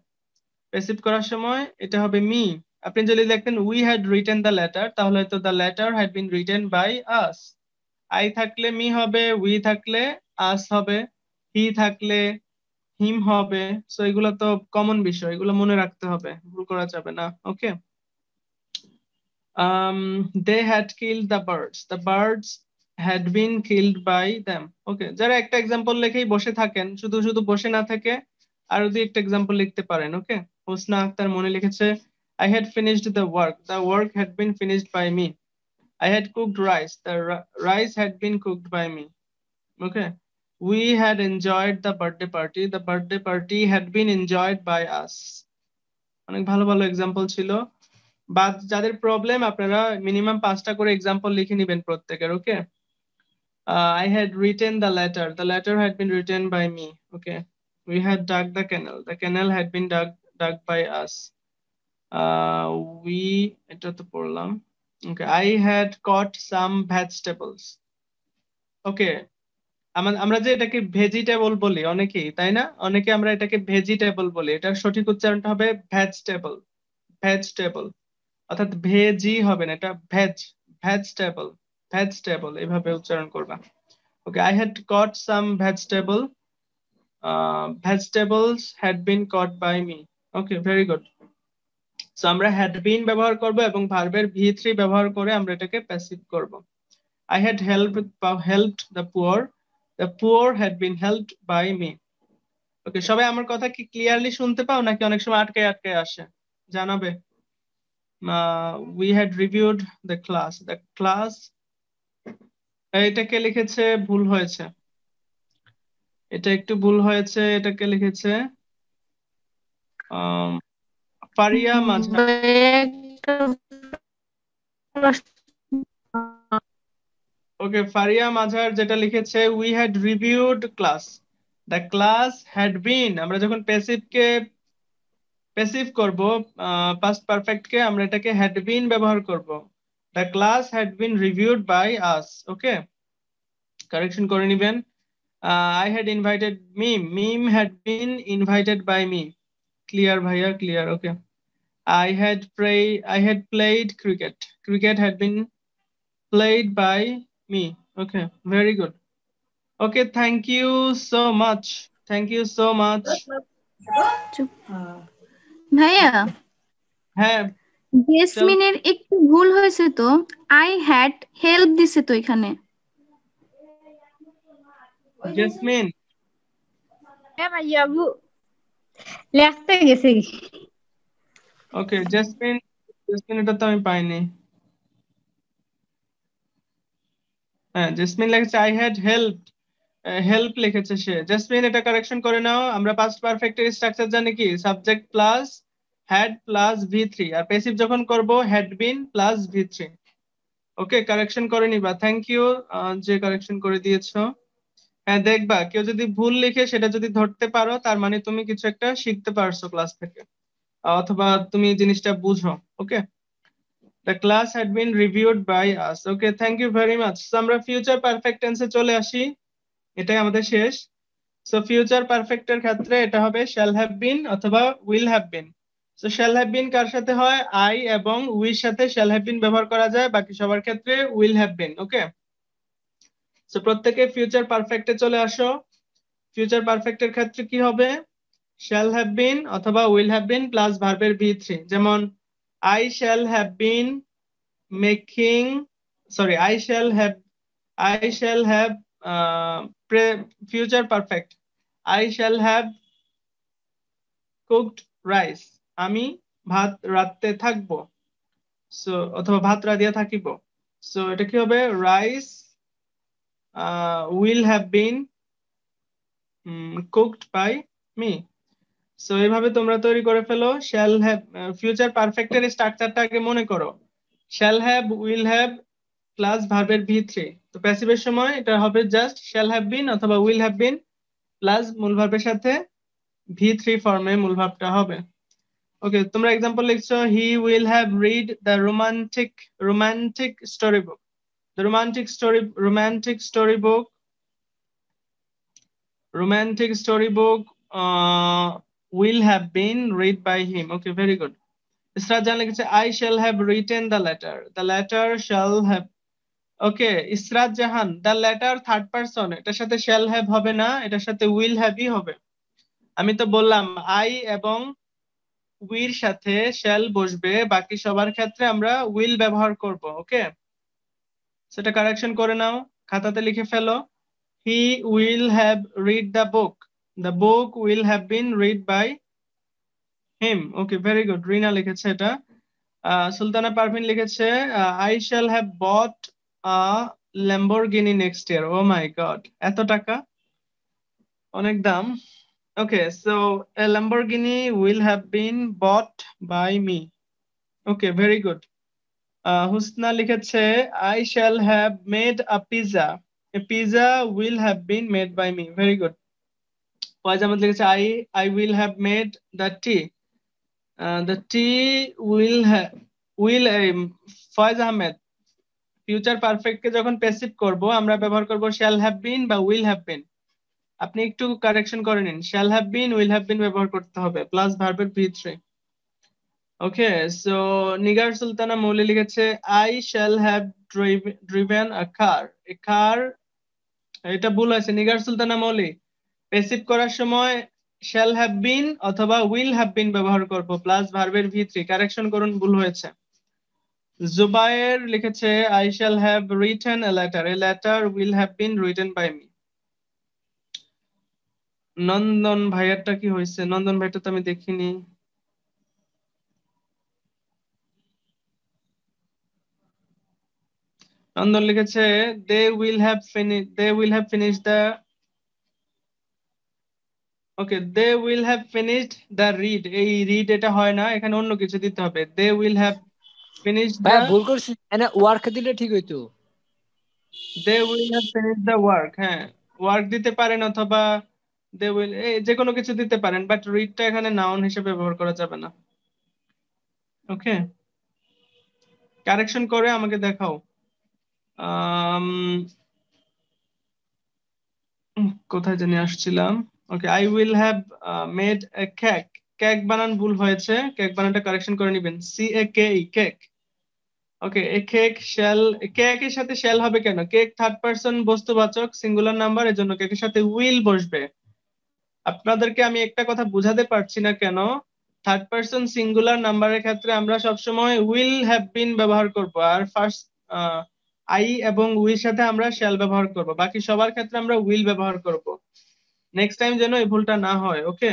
Speaker 1: রিসিভ করার সময় এটা হবে মি আপনি যদি দেখেন we had written the letter তাহলে হয়তো the letter had been written by us I থাকলে মি হবে উই থাকলে আস হবে হি থাকলে হিম হবে সো এগুলো তো কমন বিষয় এগুলো মনে রাখতে হবে ভুল করা যাবে না ওকে um they had killed the birds the birds had been killed by them ওকে যারা একটা এক্সাম্পল লিখেই বসে থাকেন শুধু শুধু বসে না থাকে আরো দুই একটা এক্সাম্পল লিখতে পারেন ওকে হোসনা আক্তার মনে লিখেছে I had finished the work. The work had been finished by me. I had cooked rice. The rice had been cooked by me. Okay. We had enjoyed the birthday party. The birthday party had been enjoyed by us. অনেক ভালো ভালো example ছিল বা যাদের problem আপনারা minimum পাঁচটা করে example লিখে নেবেন প্রত্যেকের okay I had written the letter the letter had been written by me okay we had dug the canal the canal had been dug dug by us we uh, এটা তো পড়লাম okay I had cut some vegetables okay আমরা যে এটাকে vegetable বলি অনেকেই তাই না অনেকে আমরা এটাকে ভেজিটেবল বলি এটা সঠিক উচ্চারণটা হবে ভেজিটেবল ভেজিটেবল অর্থাৎ ভেজি হবে না এটা ভেজ ভেজিটেবল ভেজিটেবল এভাবে উচ্চারণ করবা okay I had cut some vegetable vegetables had been cut by me okay very good so আমরা হ্যাড বিন ব্যবহার করব এবং ভার্বের ভি থ্রি ব্যবহার করে আমরা এটাকে প্যাসিভ করব I had help help the poor the poor had been helped by me okay সবাই আমার কথা কি ক্লিয়ারলি শুনতে পাও নাকি অনেক সময় আটকে আটকে আসে জানাবে we had reviewed the class the class এটাকে লিখেছে ভুল হয়েছে এটা একটু ভুল হয়েছে এটাকে লিখেছে um, ফারিয়া মাঝারি ওকে ফারিয়া মাঝার যেটা লিখেছে we had reviewed class the class had been আমরা যখন প্যাসিভকে প্যাসিভ করব পাস্ট পারফেক্ট কে আমরা এটাকে হ্যাড বিন ব্যবহার করব the class had been reviewed by us okay correction করে নেবেন I had invited Mim Mim had been invited by me Clear, Bhaiya, clear. Okay. I had play, I had played cricket. Cricket had been played by me. Okay, very good. Okay, thank you so much. Thank you so much. ভাইয়া হ্যাঁ
Speaker 2: জেসমিনের একটু ভুল হয়েছে তো I had help দিছে তো এখানে jasmine হ্যাঁ ভাইয়া লেখতে গেছি
Speaker 1: ওকে জেসমিন জেসমিন এটা তো আমি পাইনি হ্যাঁ জেসমিন লিখেছে আই হ্যাড হেল্প হেল্প লিখেছে সে জেসমিন এটা কারেকশন করে নাও আমরা পাস্ট পারফেক্ট এর স্ট্রাকচার জানি কি subject plus had plus V three আর প্যাসিভ যখন করব had been plus V three okay correction করে নিবা থ্যাংক ইউ যে কারেকশন করে দিয়েছো হ্যাঁ দেখবা কেউ যদি ভুল লিখে সেটা যদি ধরতে পারো তার মানে তুমি কিছু একটা শিখতে পারছো ক্লাস থেকে অথবা তুমি জিনিসটা বুঝো okay the class had been reviewed by us okay thank you very much so আমরা ফিউচার পারফেক্ট টেন্সে চলে আসি এটাই আমাদের শেষ সো ফিউচার পারফেক্টের ক্ষেত্রে এটা হবে শ্যাল হ্যাভ বিন অথবা will have been so shall have been কার সাথে হয় আই এবং উইর সাথে শ্যাল হ্যাভ বিন ব্যবহার করা যায় বাকি সবার ক্ষেত্রে will have been okay so প্রত্যেকে ফিউচার পারফেক্টে চলে আসো ফিউচার পারফেক্টের ক্ষেত্রে কি হবে শ্যাল হ্যাভ বিন অথবা উইল হ্যাভ বিন প্লাস ভার্বের ভি থ্রি যেমন I shall have been making sorry I shall have I shall have future perfect I shall have cooked rice আমি ভাত রাতে থাকবো সো অথবা ভাত রাঁধিয়া থাকিব সো এটা কি হবে rice uh, will have been um, cooked by me so এভাবে তোমরা তৈরি করে ফেলো শ্যাল হ্যাভ ফিউচার পারফেক্টের স্ট্রাকচারটাকে মনে করো shall have will have plus ভার্বের ভি থ্রি তো প্যাসিভের সময় এটা হবে জাস্ট শ্যাল হ্যাভ বিন অথবা উইল হ্যাভ বিন প্লাস মূল ভার্বের সাথে ভি থ্রি ফর্মে মূল ভাবটা হবে ওকে তোমরা এক্সাম্পল লিখছো he will have read the romantic romantic story book The romantic story, romantic storybook, romantic storybook uh, will have been read by him. Okay, very good. Israt লিখেছে I shall have written the letter the letter shall have okay Israt Jahan the letter third person এটার সাথে shall have হবে না এটার সাথে will হ্যাভই হবে আমি তো বললাম আই এবং উইর সাথে শ্যাল বসবে বাকি সবার ক্ষেত্রে আমরা উইল ব্যবহার করব ওকে সেটা কারেকশন করে নাও খাতাতে লিখে ফেলো he will have read the book the book will have been read by him okay very good Rina লিখেছে এটা সুলতানা পারভিন লিখেছে I shall have bought a Lamborghini next year oh my god এত টাকা অনেক দাম okay so Lamborghini will have been bought by me okay very good Husna লিখেছে I shall have made a pizza pizza will have been made by me very good Faiz Ahmad লিখেছে I I will have made the tea the tea will have will Faiz Ahmed future পারফেক্টকে যখন passive করব আমরা ব্যবহার করব shall have বিন বা will have বিন আপনি একটু কারেকশন করে নিন shall have been will have been ব্যবহার করতে হবে প্লাস ভার্বের V three okay so Nigar Sultana Mouli লিখেছে I shall have driven a car a car এটা ভুল আছে নিগার সুলতানা মৌলি পেসিভ করার সময় শ্যাল হ্যাভ বিন অথবা উইল হ্যাভ বিন ব্যবহার করব প্লাস ভার্বের ভিত্রি কারেকশন করুন ভুল হয়েছে জুবায়ের লিখেছে I shall have written a letter a letter will have been written by me Nandan ভাইয়ারটা কি হয়েছে নন্দন ভাইটা তো আমি দেখিনি নন্দন লিখেছে they will have finish they will have finish the okay they will have finished the read এই রিড এটা হয় না এখানে অন্য কিছু দিতে হবে দে উইল হ্যাভ ফিনিশ ভাই ভুল করছি এনে ওয়ার্ক দিলে ঠিক হইতো they will have finish the work হ্যাঁ ওয়ার্ক দিতে পারেন অথবা দে উইল যে কোনো কিছু দিতে পারেন বাট রিডটা এখানে নাউন হিসেবে ব্যবহার করা যাবে না ওকে কারেকশন করে আমাকে দেখাও Um, কোথায় জানি আসছিলাম okay I will have made a cake cake বানান ভুল হয়েছে কেক বানানটা কারেকশন করে নেবেন C A K E cake okay a cake shall cake এর সাথে শ্যাল হবে কেন কেক থার্ড পারসন বস্তুবাচক সিঙ্গুলার নাম্বার এর জন্য কেকের সাথে উইল বসবে আপনাদেরকে আমি একটা কথা বোঝাতে পারছি না কেন থার্ড পারসন সিঙ্গুলার নাম্বারের ক্ষেত্রে আমরা সবসময় উইল হ্যাভ বিন ব্যবহার করব আর ফার্স্ট আই এবং উইর সাথে আমরা শ্যাল ব্যবহার করব বাকি সবার ক্ষেত্রে আমরা উইল ব্যবহার করব নেক্সট টাইম যেন এই ভুলটা না হয় okay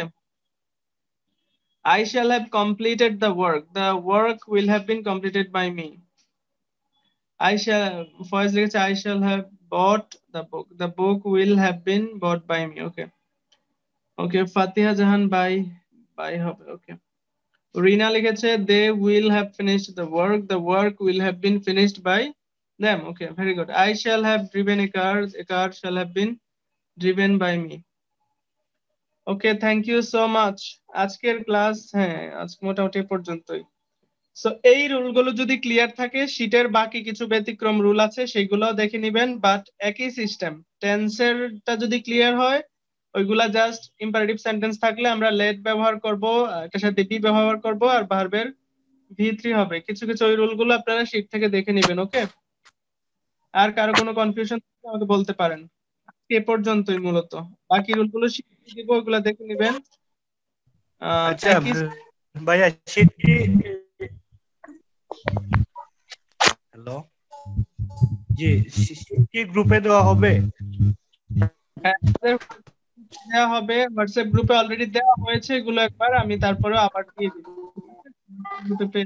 Speaker 1: I shall have completed the work. The work will have been completed by me. I shall first let's I shall have bought the book. The book will have been bought by me. Okay. Okay. Fatiha Jahan by by হবে okay. Rina লিখেছে they will have finished the work. The work will have been finished by them. Okay, very good. I shall have driven a car. A car shall have been driven by me. Okay, thank you so much. আজকের class হ্যাঁ আজ মোটামুটি পর্যন্তই so এই রুলগুলো যদি clear থাকে শীটের বাকি কিছু ব্যতিক্রম রুল আছে সেগুলো দেখে নেবেন বাট একই সিস্টেম টেন্সেরটা যদি ক্লিয়ার হয় ওইগুলা জাস্ট ইম্পারেটিভ সেন্টেন্স থাকলে আমরা লেট ব্যবহার করব এটার সাথে বি ব্যবহার করব আর ভার্বের ভি থ্রি হবে কিছু কিছু ওই রুলগুলো আপনারা শীট থেকে দেখে নেবেন ওকে আর কারো কোনো কনফিউশন আমাকে বলতে পারেন এ পর্যন্তই মূলত বাকি রুলগুলো শিখিয়ে দিব ওগুলো দেখে নেবেন আচ্ছা ভাইয়া সেটি হ্যালো জি কি গ্রুপে দেওয়া হবে হ্যাঁ, দেওয়া হবে হোয়াটসঅ্যাপ গ্রুপে অলরেডি দেওয়া হয়েছে এগুলো একবার আমি তারপরে আবার দিয়ে দিব গ্রুপে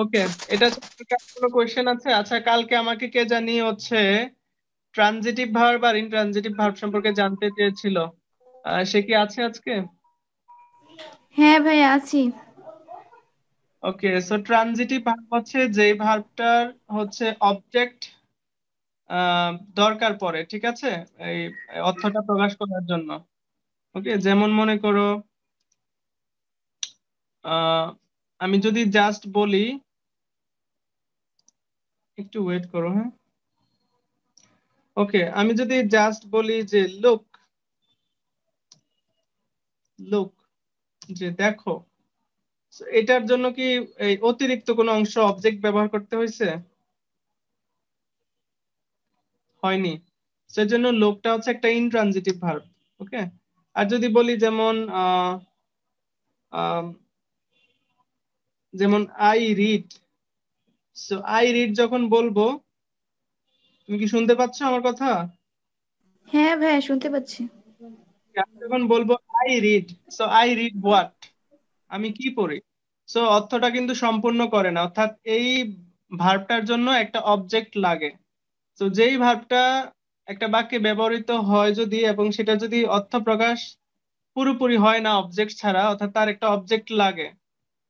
Speaker 1: ওকে এটা কোনো কোয়েশ্চেন আছে আচ্ছা কালকে আমাকে কে জানি হচ্ছে ট্রানজিটিভ ভার্ব আর ইনট্রানজিটিভ ভার্ব সম্পর্কে জানতে চেয়েছিল সে কি আছে আজকে
Speaker 2: হ্যাঁ ভাই আছি
Speaker 1: ওকে সো ট্রানজিটিভ ভার্ব হচ্ছে যে ভার্বটার হচ্ছে অবজেক্ট দরকার পড়ে ঠিক আছে এই অর্থটা প্রকাশ করার জন্য ওকে যেমন মনে করো আহ আমি যদি জাস্ট বলি একটু ওয়েট করো হ্যাঁ ওকে আমি যদি জাস্ট বলি যে লুক লুক যে দেখো এটার জন্য কি এই অতিরিক্ত কোনো অংশ অবজেক্ট ব্যবহার করতে হয়েছে হয়নি সেজন্য লোকটা হচ্ছে একটা ইনট্রানজিটিভ ভার্ব ওকে আর যদি বলি যেমন আহ যেমন I read so I read যখন বলবো তুমি কি শুনতে পাচ্ছ আমার কথা হ্যাঁ ভাই শুনতে পাচ্ছি আমি যখন বলবো I read so I read what আমি কি পড়ি সো অর্থটা কিন্তু সম্পূর্ণ করে না অর্থাৎ এই ভার্বটার জন্য একটা অবজেক্ট লাগে তো যেই ভার্বটা একটা বাক্যে ব্যবহৃত হয় যদি এবং সেটা যদি অর্থ প্রকাশ পুরোপুরি হয় না অবজেক্ট ছাড়া অর্থাৎ তার একটা অবজেক্ট লাগে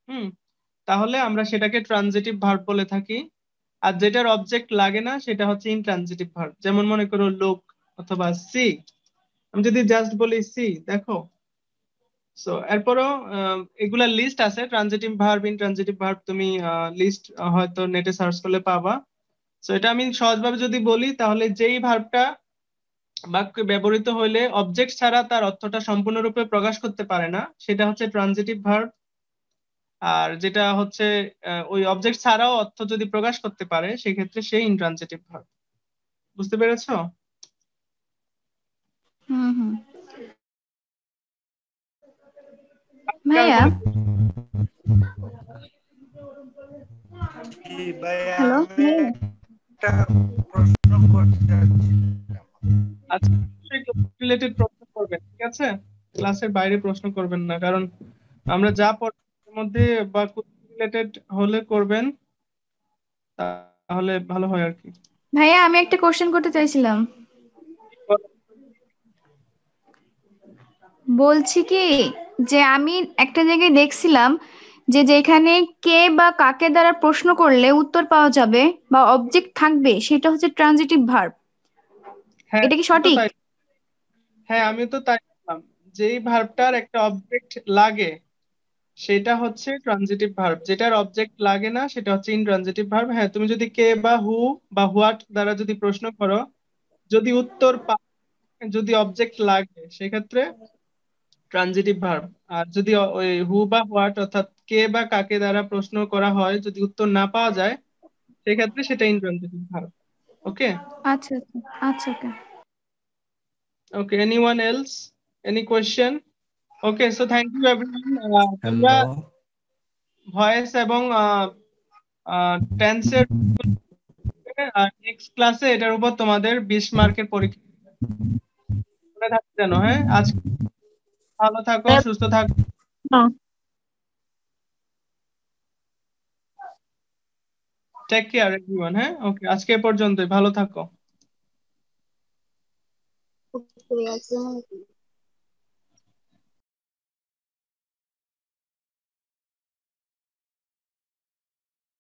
Speaker 1: হুম তাহলে আমরা সেটাকে ট্রানজিটিভ ভার্ব বলে থাকি আর যেটার অবজেক্ট লাগে না সেটা হচ্ছে ইনট্রানজিটিভ ভার্ব যেমন মনে করো লোক অথবা সি আমি যদি জাস্ট বলি সি দেখো সো এরপরও এগুলা লিস্ট আছে ট্রানজিটিভ ভার্ব ইনট্রানজিটিভ ভার্ব তুমি লিস্ট হয়তো নেটে সার্চ করলে পাবা সো এটা আমি সহজভাবে যদি বলি তাহলে যেই ভার্বটা বাক্যে ব্যবহৃত হইলে অবজেক্ট ছাড়া তার অর্থটা সম্পূর্ণরূপে প্রকাশ করতে পারে না সেটা হচ্ছে ট্রানজিটিভ ভার্ব আর যেটা হচ্ছে ওই অবজেক্ট ছাড়াও অর্থ যদি প্রকাশ করতে পারে সেক্ষেত্রে সে ইন্ট্রানজিটিভ ভার্ব বুঝতে পেরেছো
Speaker 2: হুম হুম ভাইয়া
Speaker 1: আচ্ছা প্রশ্ন করবেন ঠিক আছে ক্লাসের বাইরে প্রশ্ন করবেন না কারণ আমরা যা পড়ি মধ্যে বা রিলেটেড হলে করবেন তাহলে ভালো হয় আর কি
Speaker 2: ভাইয়া আমি একটা কোশ্চেন করতে চাইছিলাম বলছি কি যে আমি একটা জায়গায় দেখছিলাম যে যেখানে কে বা কাকে দ্বারা প্রশ্ন করলে উত্তর পাওয়া যাবে বা অবজেক্ট থাকবে সেটা হচ্ছে ট্রানজিটিভ হ্যাঁ, ভার্ব
Speaker 1: এটা কি সঠিক হ্যাঁ আমি তো তাই হ্যাঁ, যে ভার্বটার একটা অবজেক্ট লাগে সেটা হচ্ছে ট্রানজিটিভ ভার্ব যেটার অবজেক্ট লাগে না সেটা হচ্ছে ইনট্রানজিটিভ ভার্ব হ্যাঁ তুমি যদি কে বা হু বা হোয়াট দ্বারা যদি প্রশ্ন করো যদি উত্তর যদি অবজেক্ট লাগে সেক্ষেত্রে ট্রানজিটিভ ভার্ব আর যদি ওই হু বা হোয়াট অর্থাৎ কে বা কাকে দ্বারা প্রশ্ন করা হয় যদি উত্তর না পাওয়া যায় সেক্ষেত্রে সেটা ইনট্রানজিটিভ ভার্ব ওকে আচ্ছা, আচ্ছা আচ্ছা okay okay anyone else any question okay so thank you everyone voice এবং টেন্সের নেক্সট ক্লাসে এটার উপর তোমাদের 20 মার্কের পরীক্ষা মনে থাকবে যেন হ্যাঁ আজ ভালো থাকো হ্যাঁ। সুস্থ থাকো টেক কেয়ার एवरीवन হ্যাঁ ওকে হ্যাঁ? আজকে পর্যন্তই ভালো থাকো